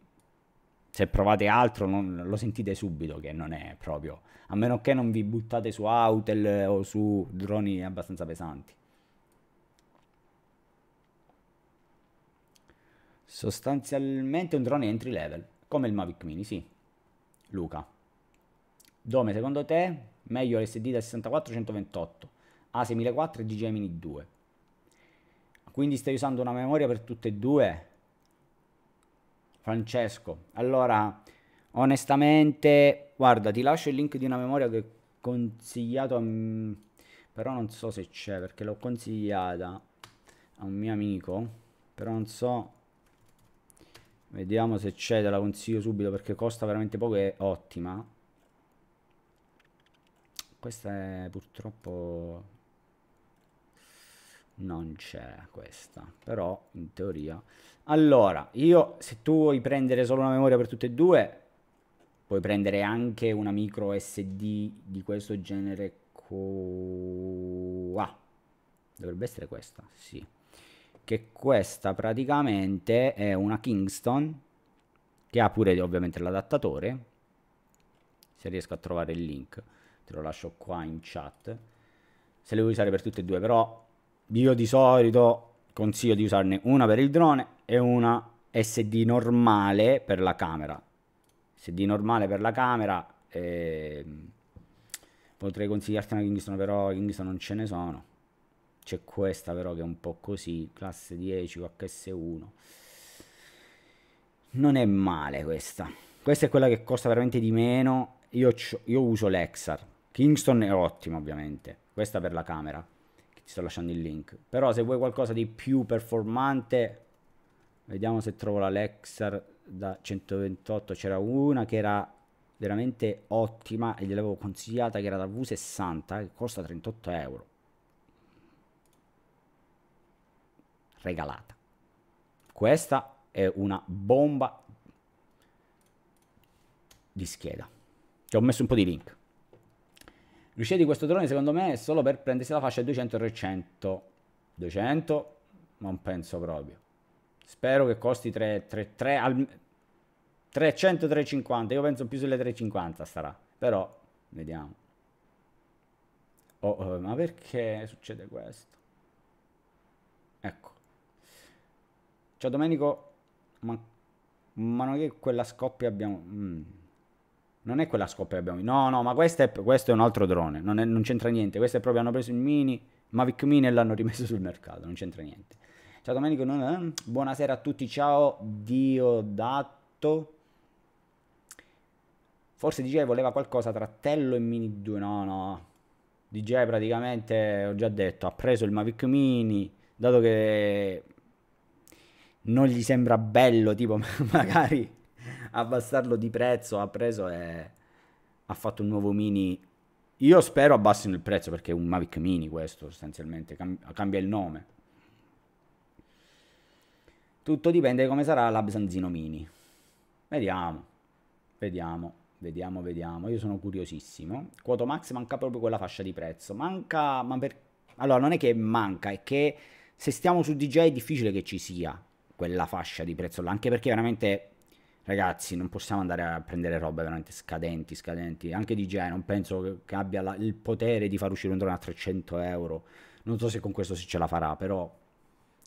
[SPEAKER 1] se provate altro non, lo sentite subito che non è proprio... A meno che non vi buttate su Autel o su droni abbastanza pesanti. Sostanzialmente un drone entry level, come il Mavic Mini, sì. Luca. Dome, secondo te, meglio l'SD del 64-128, A6004 e DJI Mini 2? Quindi stai usando una memoria per tutte e due? Francesco, allora, onestamente, guarda, ti lascio il link di una memoria che ho consigliato, a... però non so se c'è, perché l'ho consigliata a un mio amico, però non so Vediamo se c'è, te la consiglio subito perché costa veramente poco e è ottima. Questa è purtroppo... Non c'è questa, però in teoria... Allora, io se tu vuoi prendere solo una memoria per tutte e due, puoi prendere anche una micro SD di questo genere qua. Dovrebbe essere questa, sì che questa praticamente è una Kingston che ha pure ovviamente l'adattatore se riesco a trovare il link te lo lascio qua in chat se le vuoi usare per tutte e due però io di solito consiglio di usarne una per il drone e una SD normale per la camera SD normale per la camera eh, potrei consigliarti una Kingston però Kingston non ce ne sono c'è questa però che è un po' così, classe 10 HS1. Non è male questa. Questa è quella che costa veramente di meno. Io, io uso l'Exar. Kingston è ottima ovviamente. Questa per la camera. Ti sto lasciando il link. Però se vuoi qualcosa di più performante... Vediamo se trovo la Lexar da 128. C'era una che era veramente ottima e gliel'avevo consigliata che era da V60 che costa 38 euro regalata. Questa è una bomba di scheda. Ti ho messo un po' di link. L'uscita di questo drone secondo me è solo per prendersi la fascia 200 300. 200? Non penso proprio. Spero che costi 3, 3, 3 al, 300, 350. Io penso più sulle 350 starà. Però, vediamo. Oh, oh, ma perché succede questo? Ecco. Ciao Domenico, ma, ma non è quella scoppia abbiamo... Mm. Non è quella scoppia che abbiamo... No, no, ma questo è, questo è un altro drone, non, è, non c'entra niente. Questo è proprio, hanno preso il Mini, Mavic Mini e l'hanno rimesso sul mercato, non c'entra niente. Ciao Domenico, non... Eh, buonasera a tutti, ciao Diodato. Forse DJ voleva qualcosa tra Tello e Mini 2, no, no. DJ praticamente, ho già detto, ha preso il Mavic Mini, dato che non gli sembra bello, tipo magari abbassarlo di prezzo, ha preso e ha fatto un nuovo mini. Io spero abbassino il prezzo perché è un Mavic mini questo sostanzialmente, Cam- cambia il nome. Tutto dipende come sarà l'Absanzino mini. Vediamo, vediamo, vediamo, vediamo. Io sono curiosissimo. Quoto Max manca proprio quella fascia di prezzo. Manca, ma per... Allora, non è che manca, è che se stiamo su DJ è difficile che ci sia quella fascia di prezzo là, anche perché veramente ragazzi non possiamo andare a prendere robe veramente scadenti, scadenti, anche DJ non penso che abbia la, il potere di far uscire un drone a 300 euro, non so se con questo si ce la farà, però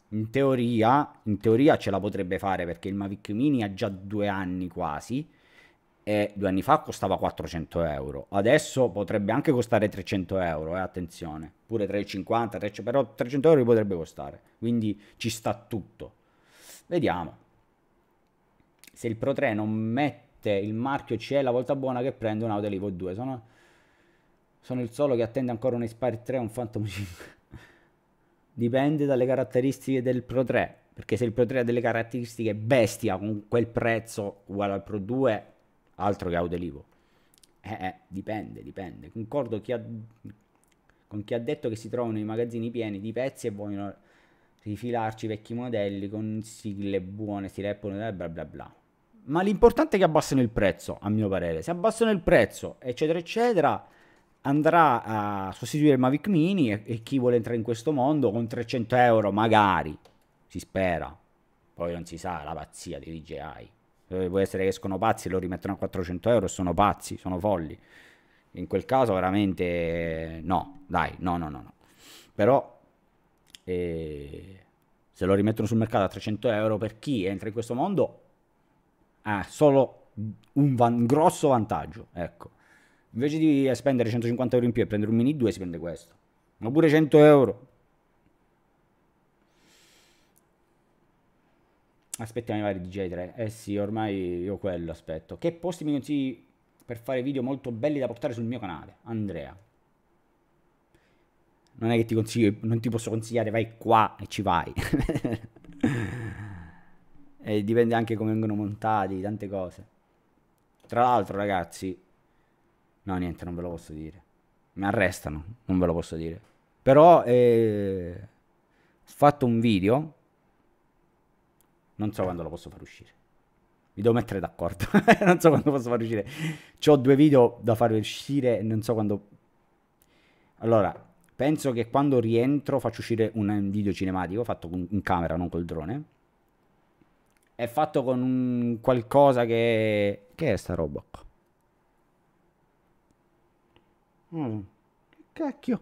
[SPEAKER 1] in teoria, in teoria ce la potrebbe fare perché il Mavic Mini ha già due anni quasi, e due anni fa costava 400 euro, adesso potrebbe anche costare 300 euro, eh, attenzione, pure 350, 300, però 300 euro potrebbe costare, quindi ci sta tutto. Vediamo. Se il Pro 3 non mette il marchio CE la volta buona che prende un Audi Evo 2. Sono, sono il solo che attende ancora un Inspire 3 e un Phantom 5. Dipende dalle caratteristiche del Pro 3. Perché se il Pro 3 ha delle caratteristiche bestia con quel prezzo uguale al Pro 2, altro che Audi Evo. Eh, eh, dipende, dipende. Concordo chi ha, con chi ha detto che si trovano i magazzini pieni di pezzi e vogliono rifilarci vecchi modelli con sigle buone, si reppono bla bla bla. Ma l'importante è che abbassino il prezzo, a mio parere. Se abbassano il prezzo, eccetera, eccetera, andrà a sostituire il Mavic Mini e, e chi vuole entrare in questo mondo con 300 euro, magari, si spera. Poi non si sa, la pazzia di DJI. Eh, può essere che escono pazzi, e lo rimettono a 400 euro e sono pazzi, sono folli. In quel caso veramente no, dai, no, no, no. no. Però e se lo rimettono sul mercato a 300 euro per chi entra in questo mondo ha solo un van- grosso vantaggio. Ecco. Invece di spendere 150 euro in più e prendere un mini 2 si prende questo. Oppure 100 euro. Aspettiamo i vari DJ3. Eh sì, ormai io quello aspetto. Che posti mi consigli per fare video molto belli da portare sul mio canale? Andrea non è che ti consiglio, non ti posso consigliare, vai qua e ci vai. e dipende anche come vengono montati, tante cose. Tra l'altro, ragazzi, no, niente, non ve lo posso dire. Mi arrestano, non ve lo posso dire. Però eh, ho fatto un video. Non so quando lo posso far uscire. Mi devo mettere d'accordo. non so quando posso far uscire. Ho due video da far uscire non so quando. Allora, Penso che quando rientro faccio uscire un video cinematico fatto in camera, non col drone. È fatto con un qualcosa che... Che è sta roba mm. Cacchio.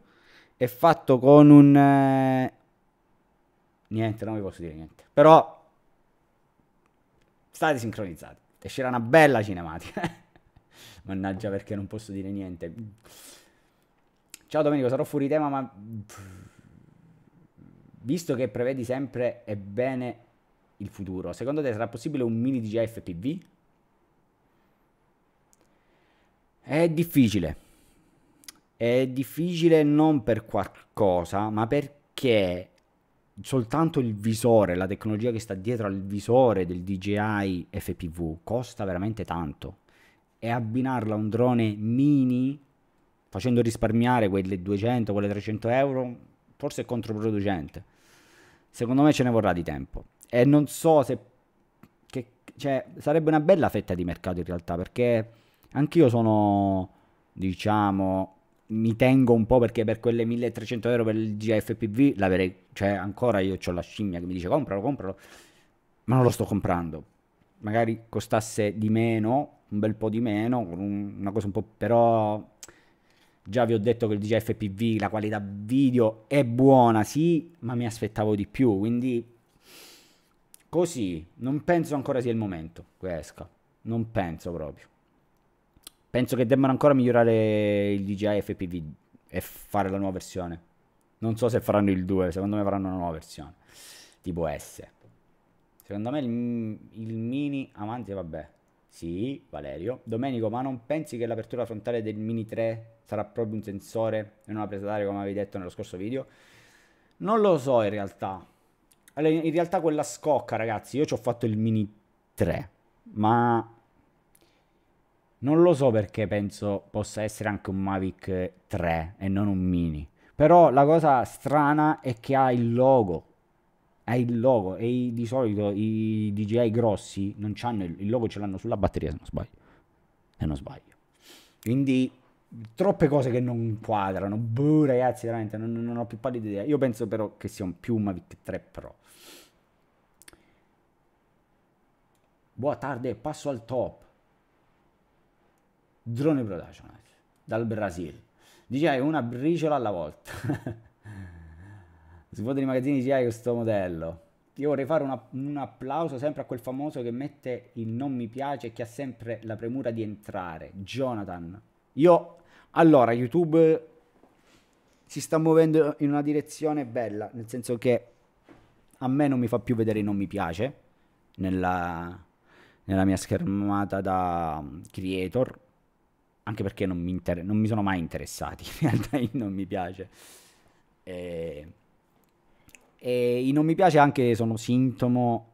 [SPEAKER 1] È fatto con un... Eh, niente, non vi posso dire niente. Però... State sincronizzati. Escerà una bella cinematica. Mannaggia perché non posso dire niente. Ciao Domenico, sarò fuori tema, ma visto che prevedi sempre e bene il futuro, secondo te sarà possibile un mini DJI FPV? È difficile. È difficile non per qualcosa, ma perché soltanto il visore, la tecnologia che sta dietro al visore del DJI FPV costa veramente tanto. E abbinarla a un drone mini facendo risparmiare quelle 200, quelle 300 euro, forse è controproducente. Secondo me ce ne vorrà di tempo. E non so se... Che, cioè, sarebbe una bella fetta di mercato in realtà, perché anch'io sono, diciamo, mi tengo un po' perché per quelle 1300 euro per il GFPV l'avrei, cioè ancora io ho la scimmia che mi dice compralo, compralo, ma non lo sto comprando. Magari costasse di meno, un bel po' di meno, una cosa un po' però Già vi ho detto che il DJI FPV, la qualità video è buona, sì, ma mi aspettavo di più, quindi così, non penso ancora sia il momento che esca, non penso proprio. Penso che debbano ancora migliorare il DJI FPV e fare la nuova versione. Non so se faranno il 2, secondo me faranno una nuova versione, tipo S. Secondo me il, il mini avanti, vabbè. Sì, Valerio. Domenico, ma non pensi che l'apertura frontale del mini 3 sarà proprio un sensore e non una presa d'aria come avevi detto nello scorso video? Non lo so in realtà. Allora, in realtà quella scocca, ragazzi, io ci ho fatto il mini 3, ma non lo so perché penso possa essere anche un Mavic 3 e non un mini. Però la cosa strana è che ha il logo. Ha il logo e i, di solito i DJI grossi non hanno il, il logo, ce l'hanno sulla batteria se non sbaglio. Se non sbaglio. Quindi troppe cose che non quadrano. Buh, ragazzi, veramente non, non ho più pallida idea. Io penso però che sia un più Mavic 3 Pro. Buona tarde, passo al top. Drone production dal Brasile. DJI una briciola alla volta. Svuoto di magazzini DJI questo modello. Io vorrei fare una, un applauso sempre a quel famoso che mette il non mi piace e che ha sempre la premura di entrare. Jonathan. Io allora, YouTube si sta muovendo in una direzione bella, nel senso che a me non mi fa più vedere non mi piace nella, nella mia schermata da creator, anche perché non mi, inter- non mi sono mai interessati in realtà i non mi piace. E, e i non mi piace anche sono sintomo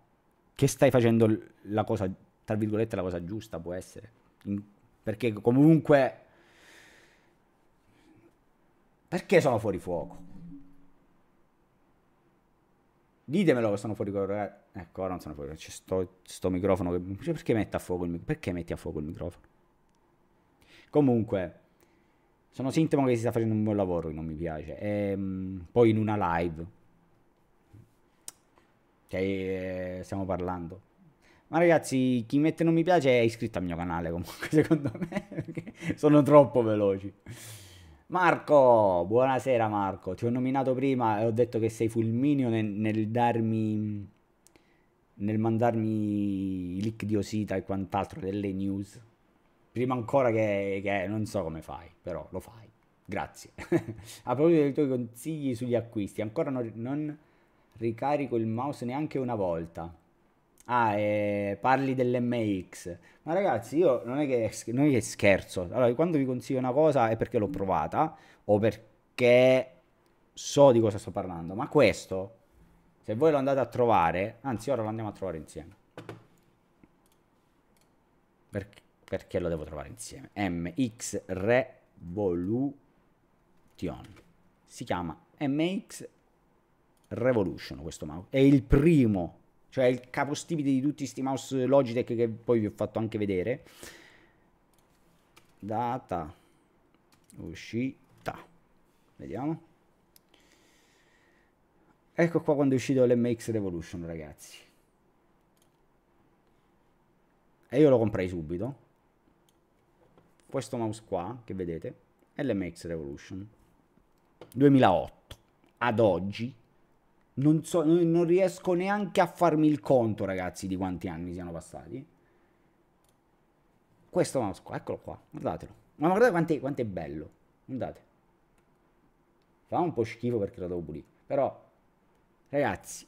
[SPEAKER 1] che stai facendo la cosa, tra virgolette, la cosa giusta può essere. In, perché comunque perché sono fuori fuoco? Ditemelo che sono fuori fuoco, Ecco, ora non sono fuori fuoco. C'è sto, sto, microfono che... Cioè, perché, mette a fuoco il, perché metti a fuoco il microfono? Comunque, sono sintomo che si sta facendo un buon lavoro e non mi piace. E, ehm, mh, poi in una live. Cioè, stiamo parlando. Ma ragazzi, chi mette non mi piace è iscritto al mio canale comunque, secondo me, perché sono troppo veloci. Marco, buonasera Marco, ti ho nominato prima e ho detto che sei fulminio nel, nel darmi, nel mandarmi i leak di Osita e quant'altro delle news. Prima ancora che, che non so come fai, però lo fai. Grazie. A proposito dei tuoi consigli sugli acquisti, ancora non, non ricarico il mouse neanche una volta ah, eh, parli dell'MX. Ma ragazzi, io non è che, non è che scherzo. Allora, quando vi consiglio una cosa è perché l'ho provata o perché so di cosa sto parlando. Ma questo, se voi lo andate a trovare, anzi, ora lo andiamo a trovare insieme. Perché, perché lo devo trovare insieme? MX Revolution. Si chiama MX Revolution questo mouse. È il primo cioè il capostipite di tutti questi mouse Logitech che poi vi ho fatto anche vedere. Data uscita. Vediamo. Ecco qua quando è uscito l'MX Revolution, ragazzi. E io lo comprai subito. Questo mouse qua, che vedete, è l'MX Revolution. 2008. Ad oggi non, so, non riesco neanche a farmi il conto, ragazzi, di quanti anni siano passati. Questo mouse eccolo qua, guardatelo. Ma guardate quanto è, quanto è bello, guardate. Fa un po' schifo perché lo devo pulire. Però, ragazzi,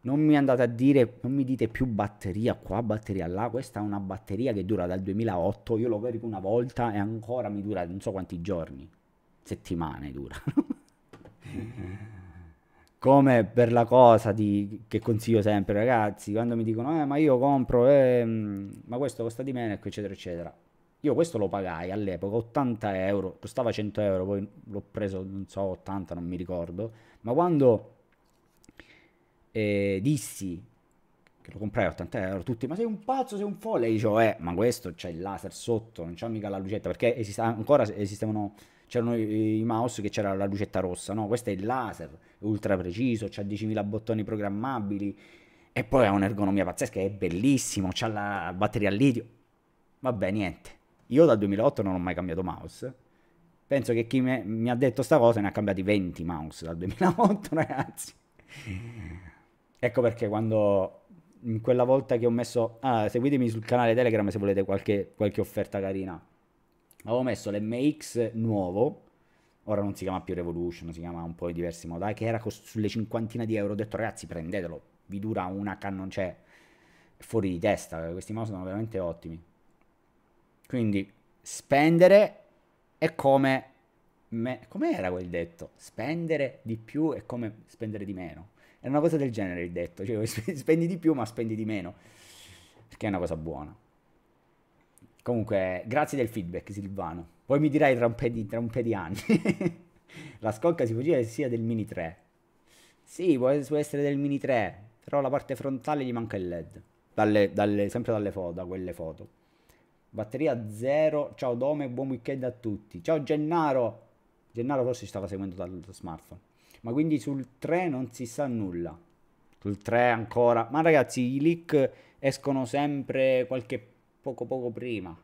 [SPEAKER 1] non mi andate a dire, non mi dite più batteria qua, batteria là, questa è una batteria che dura dal 2008, io lo carico una volta e ancora mi dura non so quanti giorni, settimane dura. come per la cosa di, che consiglio sempre ragazzi quando mi dicono eh, ma io compro eh, ma questo costa di meno eccetera eccetera io questo lo pagai all'epoca 80 euro costava 100 euro poi l'ho preso non so 80 non mi ricordo ma quando eh, dissi che lo comprai a 80 euro tutti ma sei un pazzo sei un folle e io dicevo eh ma questo c'è il laser sotto non c'è mica la lucetta perché esista, ancora esistevano c'erano i, i mouse che c'era la lucetta rossa, no? Questo è il laser, è ultra preciso, c'ha 10.000 bottoni programmabili e poi ha un'ergonomia pazzesca, è bellissimo, c'ha la batteria a litio. Vabbè, niente. Io dal 2008 non ho mai cambiato mouse. Penso che chi me, mi ha detto sta cosa ne ha cambiati 20 mouse dal 2008, ragazzi. Ecco perché quando in quella volta che ho messo... Ah, seguitemi sul canale Telegram se volete qualche, qualche offerta carina avevo messo l'MX nuovo, ora non si chiama più Revolution, si chiama un po' in diversi modi, che era cost- sulle cinquantina di euro, ho detto ragazzi prendetelo, vi dura una cannon, cioè fuori di testa, questi mouse sono veramente ottimi. Quindi spendere è come... Me- com'era quel detto? Spendere di più è come spendere di meno. È una cosa del genere il detto, cioè spendi di più ma spendi di meno, perché è una cosa buona. Comunque, grazie del feedback, Silvano. Poi mi dirai tra un paio di, un paio di anni. la scocca si può dire sia del Mini 3. Sì, può, essere del Mini 3, però la parte frontale gli manca il LED. Dalle, dalle, sempre dalle foto, da quelle foto. Batteria 0. Ciao Dome, buon weekend a tutti. Ciao Gennaro. Gennaro forse stava seguendo dal, dal smartphone. Ma quindi sul 3 non si sa nulla. Sul 3 ancora. Ma ragazzi, i leak escono sempre qualche poco poco prima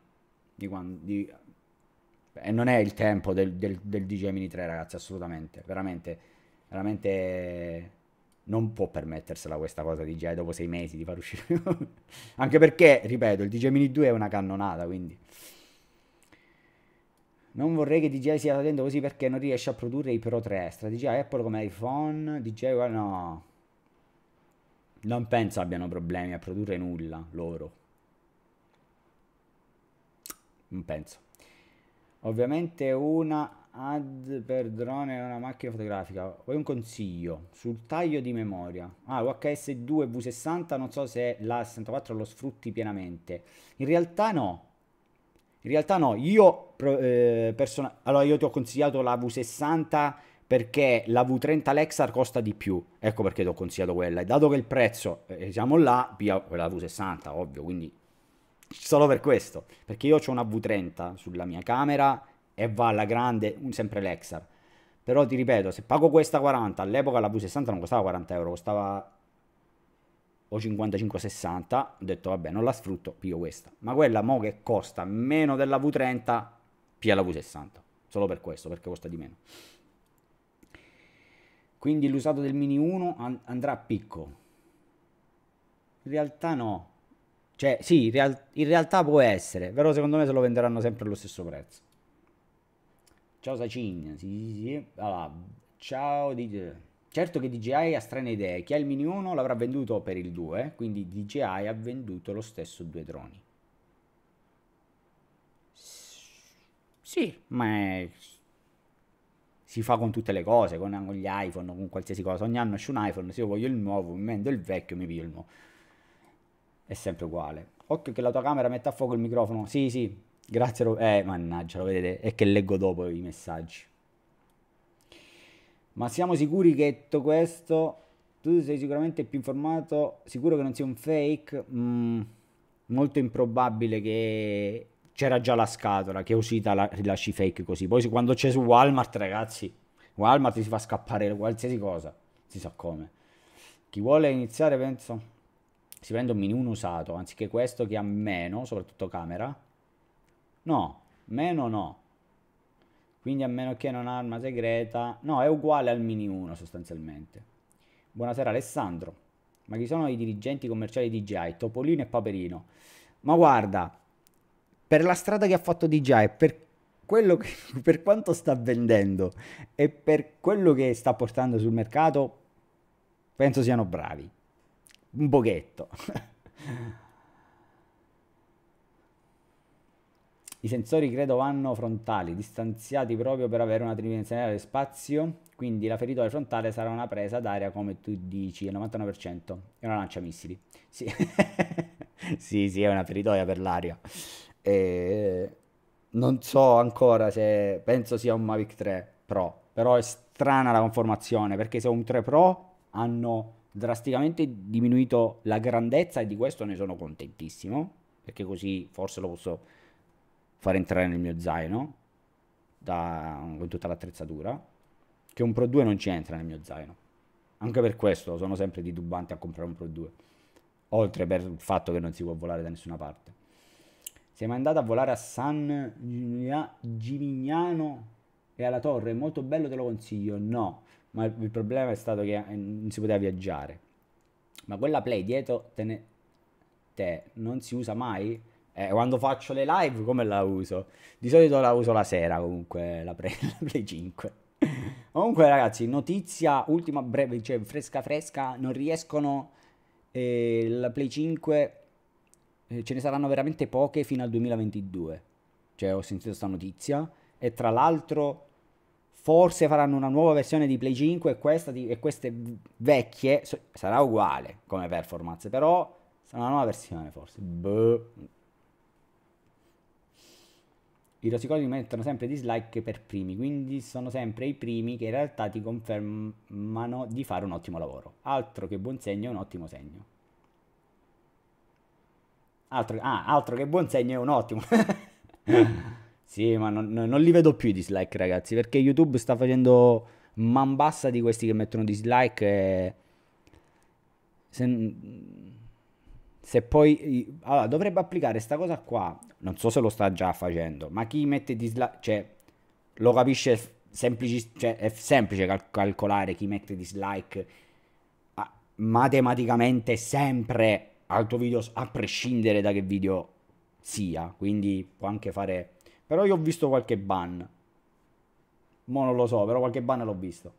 [SPEAKER 1] di quando... Di... E non è il tempo del, del, del DJ Mini 3 ragazzi, assolutamente, veramente, veramente non può permettersela questa cosa DJ dopo sei mesi di far uscire. Anche perché, ripeto, il DJ Mini 2 è una cannonata, quindi... Non vorrei che DJ sia attento così perché non riesce a produrre i Pro 3 extra. DJI Apple come iPhone, DJ no... Non penso abbiano problemi a produrre nulla loro. Non mm, penso. Ovviamente una ad per drone è una macchina fotografica. Vuoi un consiglio sul taglio di memoria? Ah, UHS 2 V60, non so se la 64 lo sfrutti pienamente. In realtà no. In realtà no, io eh, allora io ti ho consigliato la V60 perché la V30 Lexar costa di più. Ecco perché ti ho consigliato quella. E dato che il prezzo eh, siamo là, via quella V60, ovvio, quindi solo per questo, perché io ho una V30 sulla mia camera e va alla grande, sempre l'Exar. Però ti ripeto, se pago questa 40, all'epoca la V60 non costava 40 euro, costava o 55-60, ho detto vabbè non la sfrutto, piglio questa. Ma quella mo che costa meno della V30, pia la V60, solo per questo, perché costa di meno. Quindi l'usato del Mini 1 and andrà a picco. In realtà no, cioè, sì, in, real in realtà può essere, però secondo me se lo venderanno sempre allo stesso prezzo. Ciao Sacin, sì, sì, sì. Allora, ciao DJ. Certo che DJI ha strane idee, chi ha il Mini 1 l'avrà venduto per il 2, quindi DJI ha venduto lo stesso due droni. Sì, ma è... si fa con tutte le cose, con, gli iPhone, con qualsiasi cosa. Ogni anno esce un iPhone, se io voglio il nuovo, mi vendo il vecchio, mi piglio il nuovo è sempre uguale. Occhio che la tua camera mette a fuoco il microfono. Sì, sì, grazie. Ro- eh, mannaggia, lo vedete, è che leggo dopo i messaggi. Ma siamo sicuri che tutto questo tu sei sicuramente più informato, sicuro che non sia un fake? Mm, molto improbabile che c'era già la scatola, che uscita la, rilasci fake così. Poi quando c'è su Walmart, ragazzi, Walmart si fa scappare qualsiasi cosa, si sa come. Chi vuole iniziare, penso si prende un mini 1 usato, anziché questo che ha meno, soprattutto camera. No, meno no. Quindi a meno che non ha arma segreta. No, è uguale al mini 1 sostanzialmente. Buonasera Alessandro. Ma chi sono i dirigenti commerciali di DJI? Topolino e Paperino. Ma guarda, per la strada che ha fatto DJI, per quello che, per quanto sta vendendo e per quello che sta portando sul mercato, penso siano bravi un pochetto. I sensori credo vanno frontali, distanziati proprio per avere una tridimensionale dello spazio, quindi la feritoia frontale sarà una presa d'aria come tu dici, il 99%, è una lancia missili. Sì, sì, sì, è una feritoia per l'aria. E... Non so ancora se penso sia un Mavic 3 Pro, però è strana la conformazione perché se un 3 Pro hanno drasticamente diminuito la grandezza e di questo ne sono contentissimo, perché così forse lo posso far entrare nel mio zaino da, con tutta l'attrezzatura, che un Pro 2 non ci entra nel mio zaino. Anche per questo sono sempre titubante a comprare un Pro 2, oltre per il fatto che non si può volare da nessuna parte. Siamo andati a volare a San Gimignano e alla torre, molto bello te lo consiglio. No, ma il problema è stato che eh, non si poteva viaggiare. Ma quella play dietro te, ne, te non si usa mai? Eh, quando faccio le live come la uso? Di solito la uso la sera comunque, la, pre, la play 5. comunque ragazzi, notizia ultima breve, cioè fresca fresca, non riescono eh, la play 5 eh, ce ne saranno veramente poche fino al 2022. Cioè ho sentito questa notizia e tra l'altro forse faranno una nuova versione di Play 5 e, questa di, e queste vecchie so, sarà uguale come performance, però sarà una nuova versione forse. Boh. I rosicoli mettono sempre dislike per primi, quindi sono sempre i primi che in realtà ti confermano di fare un ottimo lavoro. Altro che buon segno è un ottimo segno. Altro, ah, altro che buon segno è un ottimo. Sì, ma non, non li vedo più i dislike, ragazzi, perché YouTube sta facendo man bassa di questi che mettono dislike e... Se, se poi... Allora, dovrebbe applicare questa cosa qua. Non so se lo sta già facendo, ma chi mette dislike... Cioè, lo capisce... Semplici, cioè, è semplice cal calcolare chi mette dislike ma matematicamente sempre al tuo video a prescindere da che video sia quindi può anche fare però io ho visto qualche ban. Mo non lo so, però qualche ban l'ho visto.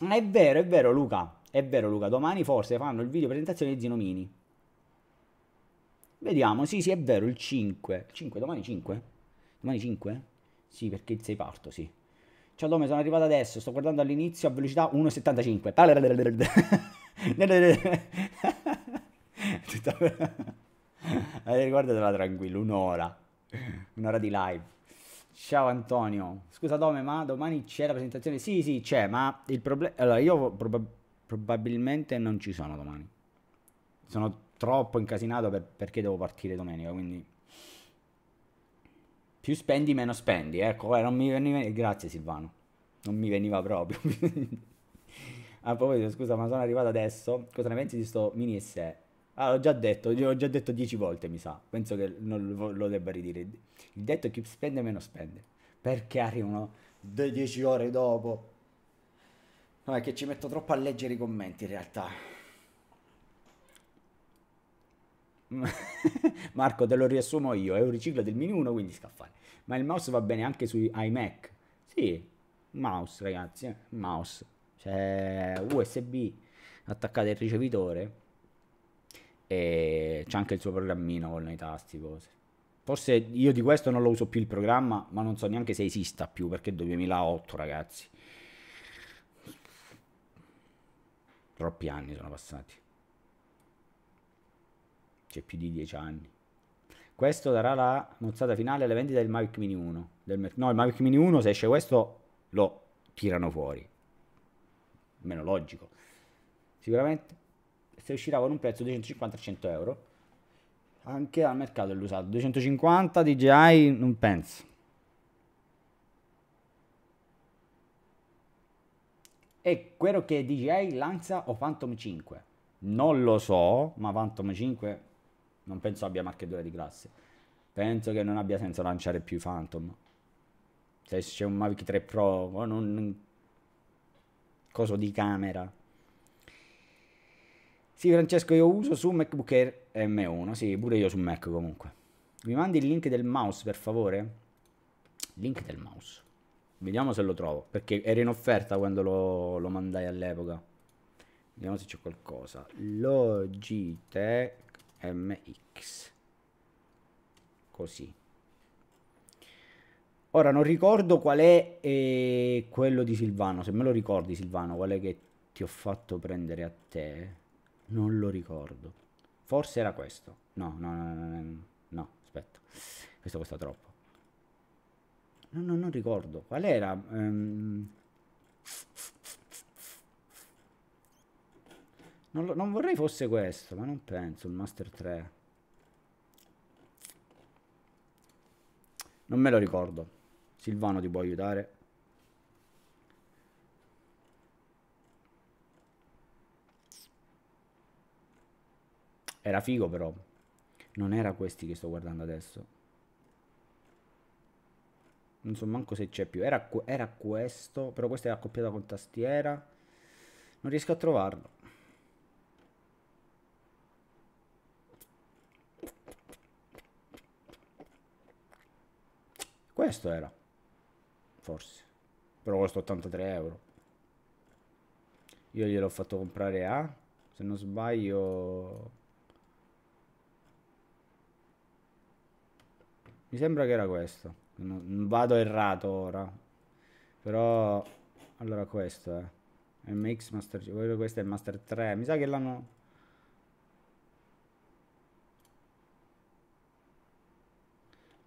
[SPEAKER 1] Ma è vero, è vero Luca. È vero Luca, domani forse fanno il video presentazione di Zinomini. Vediamo, sì sì è vero, il 5. 5, domani 5? Domani 5? Sì, perché il 6 parto, sì. Ciao Dome, sono arrivato adesso, sto guardando all'inizio a velocità 1.75. Tutta... eh, guardatela tranquillo, un'ora. Un'ora di live. Ciao Antonio. Scusa Dome, ma domani c'è la presentazione? Sì, sì, c'è, ma il problema... Allora, io prob probabilmente non ci sono domani. Sono troppo incasinato per perché devo partire domenica, quindi... Più spendi, meno spendi, ecco, eh, non mi veniva... Grazie Silvano. Non mi veniva proprio. A proposito, scusa, ma sono arrivato adesso. Cosa ne pensi di sto mini SE? Ah, l'ho già detto, l'ho già detto 10 volte, mi sa. Penso che non lo, lo debba ridire. Il detto è chi spende meno spende. Perché arrivano 10 ore dopo? No, è che ci metto troppo a leggere i commenti in realtà. Marco, te lo riassumo io, è un riciclo del Mini 1, quindi scaffale. Ma il mouse va bene anche sui iMac. Sì, mouse ragazzi, eh. mouse. C'è cioè, USB attaccato al ricevitore e c'è anche il suo programmino con i tasti cose. Forse io di questo non lo uso più il programma, ma non so neanche se esista più perché è 2008, ragazzi. Troppi anni sono passati. C'è più di 10 anni. Questo darà la mozzata finale alle vendite del Mavic Mini 1. Del, no, il Mavic Mini 1 se esce questo lo tirano fuori. Meno logico. Sicuramente se uscirà con un prezzo di 250-100 euro. Anche al mercato dell'usato. 250 DJI non penso. E quello che DJI lancia o Phantom 5? Non lo so, ma Phantom 5 non penso abbia marchetore di classe. Penso che non abbia senso lanciare più Phantom. Se c'è un Mavic 3 Pro con un coso di camera sì, Francesco, io uso su MacBook Air M1. Sì, pure io su Mac comunque. Mi mandi il link del mouse, per favore? Link del mouse. Vediamo se lo trovo, perché era in offerta quando lo, lo mandai all'epoca. Vediamo se c'è qualcosa. Logitech MX. Così. Ora non ricordo qual è eh, quello di Silvano. Se me lo ricordi, Silvano, qual è che ti ho fatto prendere a te? Non lo ricordo. Forse era questo. No, no, no, no, no, aspetta. Questo costa troppo. No, no, non ricordo. Qual era? Um... Non, lo, non, vorrei fosse questo, ma non penso, il Master 3. Non me lo ricordo. Silvano ti può aiutare? Era figo però. Non era questi che sto guardando adesso. Non so manco se c'è più. Era, era, questo, però questo è accoppiato con tastiera. Non riesco a trovarlo. Questo era. Forse. Però costa 83 euro. Io gliel'ho fatto comprare a, se non sbaglio... Mi sembra che era questo. Non vado errato ora. Però... Allora questo è. Eh. MX Master... Questo è Master 3. Mi sa che l'hanno...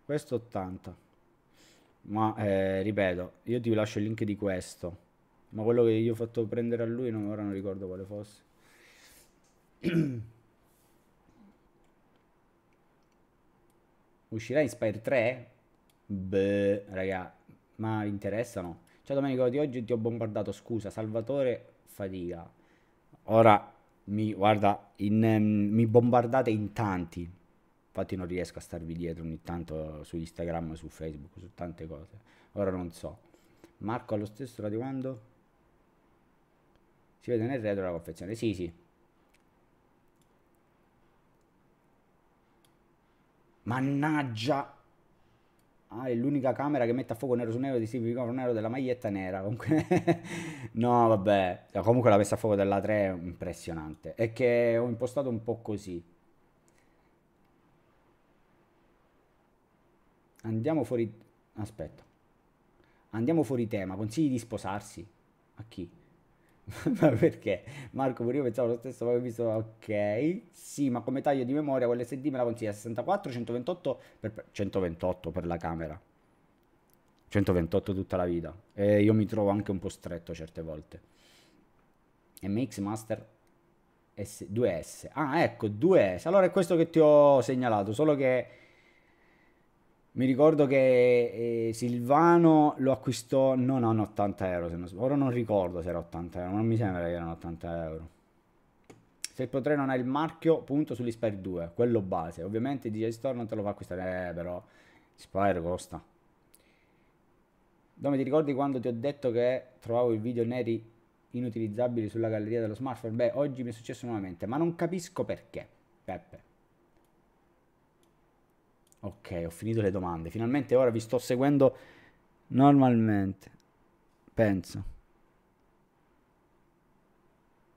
[SPEAKER 1] Questo 80. Ma, eh, ripeto, io ti lascio il link di questo. Ma quello che io ho fatto prendere a lui, non, ora non ricordo quale fosse. Uscirà in Spire 3? Beh, raga, ma interessano? Ciao Domenico, di oggi ti ho bombardato, scusa, Salvatore Fatica. Ora, mi, guarda, in, um, mi bombardate in tanti. Infatti non riesco a starvi dietro ogni tanto su Instagram, su Facebook, su tante cose. Ora non so. Marco allo stesso radio quando? Si vede nel retro la confezione? Sì, sì, Mannaggia. Ah, è l'unica camera che mette a fuoco nero su nero di Steve Piccolo nero della maglietta nera. Comunque... no, vabbè. Comunque la messa a fuoco della 3 è impressionante. È che ho impostato un po' così. Andiamo fuori... Aspetta. Andiamo fuori tema. Consigli di sposarsi? A chi? ma perché? Marco, pure io pensavo lo stesso, ho visto, ok, sì, ma come taglio di memoria quell'SD me la consiglia 64, 128 per, 128 per la camera. 128 tutta la vita. E io mi trovo anche un po' stretto certe volte. MX Master S, 2S. Ah, ecco, 2S. Allora è questo che ti ho segnalato, solo che mi ricordo che eh, Silvano lo acquistò no, no 80 euro, non, ora non ricordo se era 80 euro, non mi sembra che erano 80 euro. Se il Pro non ha il marchio, punto sugli Spire 2, quello base. Ovviamente DJ Store non te lo fa acquistare, eh, però Spire costa. Dome, ti ricordi quando ti ho detto che trovavo i video neri inutilizzabili sulla galleria dello smartphone? Beh, oggi mi è successo nuovamente, ma non capisco perché, Peppe. Ok, ho finito le domande. Finalmente ora vi sto seguendo normalmente. Penso.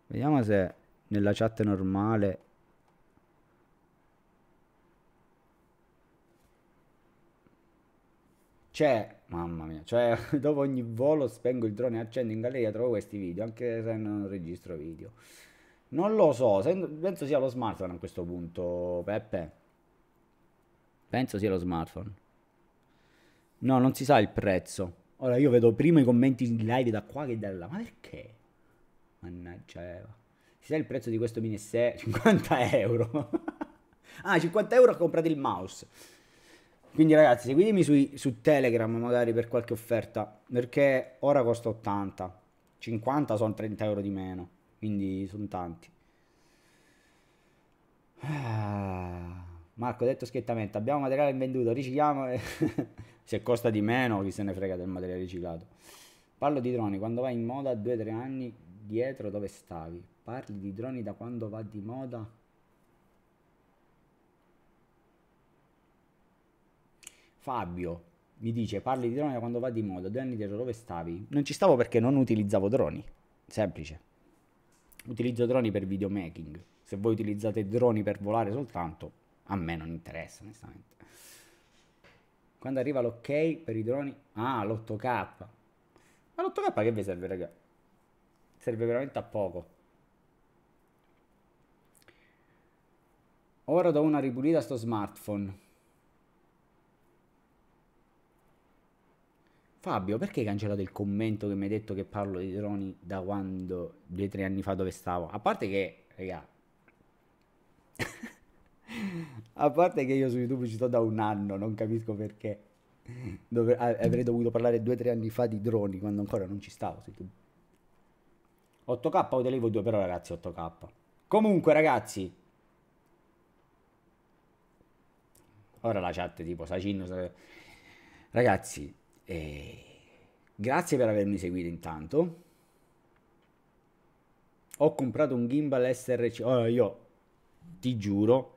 [SPEAKER 1] Vediamo se nella chat normale c'è mamma mia cioè dopo ogni volo spengo il drone e accendo in galleria trovo questi video anche se non registro video non lo so penso sia lo smartphone a questo punto Peppe Penso sia lo smartphone. No, non si sa il prezzo. Ora io vedo prima i commenti in live da qua che da là. Ma perché? Mannaggia Eva. Si sa il prezzo di questo mini SE? 50 euro. ah, 50 euro ha comprato il mouse. Quindi ragazzi, seguitemi sui, su Telegram magari per qualche offerta, perché ora costa 80, 50 sono 30 euro di meno, quindi sono tanti. Ah. Marco, detto schiettamente, abbiamo materiale venduto, ricicliamo e se costa di meno chi se ne frega del materiale riciclato. Parlo di droni, quando vai in moda 2-3 anni dietro dove stavi? Parli di droni da quando va di moda? Fabio mi dice parli di droni da quando va di moda, due anni dietro dove stavi? Non ci stavo perché non utilizzavo droni, semplice. Utilizzo droni per videomaking, se voi utilizzate droni per volare soltanto a me non interessa, onestamente. Quando arriva l'ok per i droni... Ah, l'8K. Ma l'8K che vi serve, raga? Serve veramente a poco. Ora do una ripulita a sto smartphone. Fabio, perché hai cancellato il commento che mi hai detto che parlo di droni da quando, due o tre anni fa, dove stavo? A parte che, raga, A parte che io su YouTube ci sto da un anno, non capisco perché. Dove, avrei dovuto parlare due o tre anni fa di droni quando ancora non ci stavo su YouTube. 8K o Televo 2, però ragazzi 8K. Comunque ragazzi. Ora la chat tipo Sacino. Sa... Ragazzi, eh, grazie per avermi seguito intanto. Ho comprato un gimbal SRC. oh, io ti giuro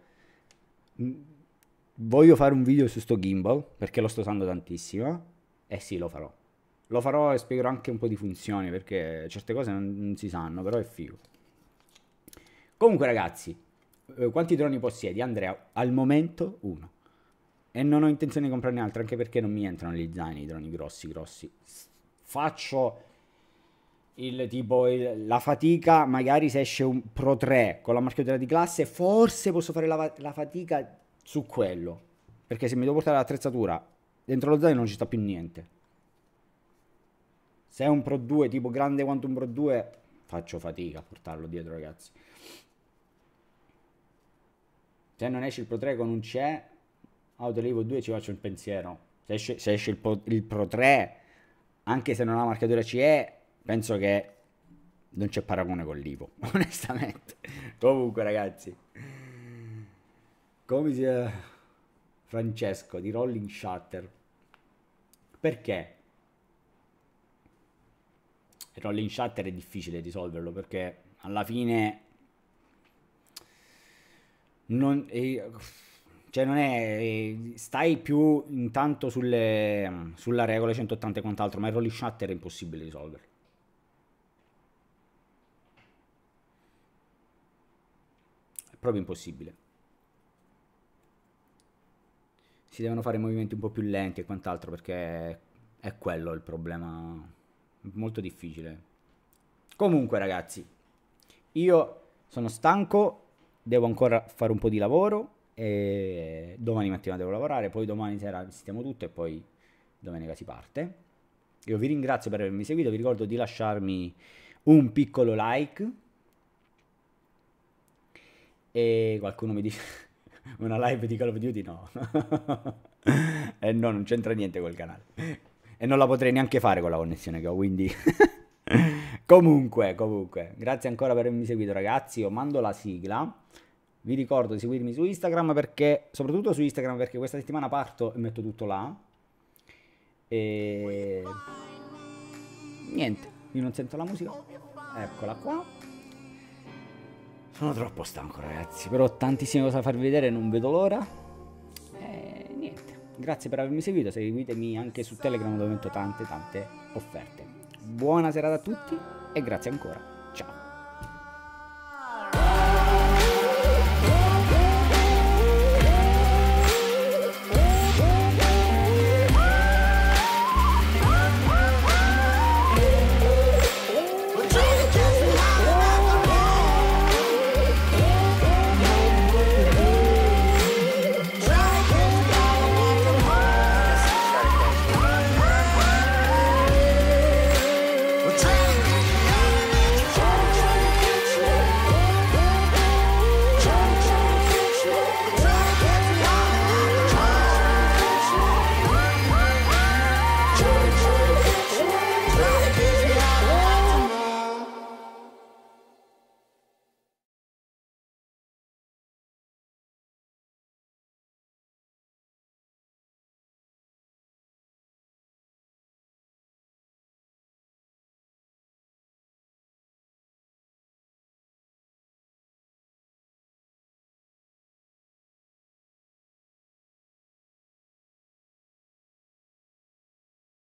[SPEAKER 1] voglio fare un video su sto gimbal perché lo sto usando tantissimo e sì lo farò lo farò e spiegherò anche un po' di funzioni perché certe cose non, non si sanno però è figo comunque ragazzi eh, quanti droni possiedi Andrea al momento uno e non ho intenzione di comprarne altro anche perché non mi entrano gli zaini i droni grossi grossi faccio il, tipo il, la fatica, magari se esce un Pro 3 con la marchiatura di classe, forse posso fare la, la fatica su quello. Perché se mi devo portare l'attrezzatura, dentro lo zaino non ci sta più niente. Se è un Pro 2, tipo grande quanto un Pro 2, faccio fatica a portarlo dietro, ragazzi. Se non esce il Pro 3 con un CE, Autolevo 2 ci faccio un pensiero. Se esce, se esce il, pro, il Pro 3, anche se non ha marchiatura CE, penso che non c'è paragone con l'Ivo, onestamente. Comunque, ragazzi, come si... Francesco di Rolling Shutter. Perché? Rolling Shutter è difficile risolverlo perché alla fine non, eh, cioè non è, eh, stai più intanto sulle, sulla regola 180 e quant'altro, ma il Rolling Shutter è impossibile risolverlo proprio impossibile. Si devono fare movimenti un po' più lenti e quant'altro perché è quello il problema molto difficile. Comunque ragazzi, io sono stanco, devo ancora fare un po' di lavoro e domani mattina devo lavorare, poi domani sera stiamo tutto e poi domenica si parte. Io vi ringrazio per avermi seguito, vi ricordo di lasciarmi un piccolo like e qualcuno mi dice una live di Call of Duty? No. e no, non c'entra niente col canale. E non la potrei neanche fare con la connessione che ho, quindi... comunque, comunque, grazie ancora per avermi seguito ragazzi, io mando la sigla. Vi ricordo di seguirmi su Instagram perché, soprattutto su Instagram perché questa settimana parto e metto tutto là. E... Niente, io non sento la musica. Eccola qua. Sono troppo stanco ragazzi, però ho tantissime cose da farvi vedere, non vedo l'ora. E niente, grazie per avermi seguito, seguitemi anche su Telegram dove metto tante tante offerte. Buona serata a tutti e grazie ancora.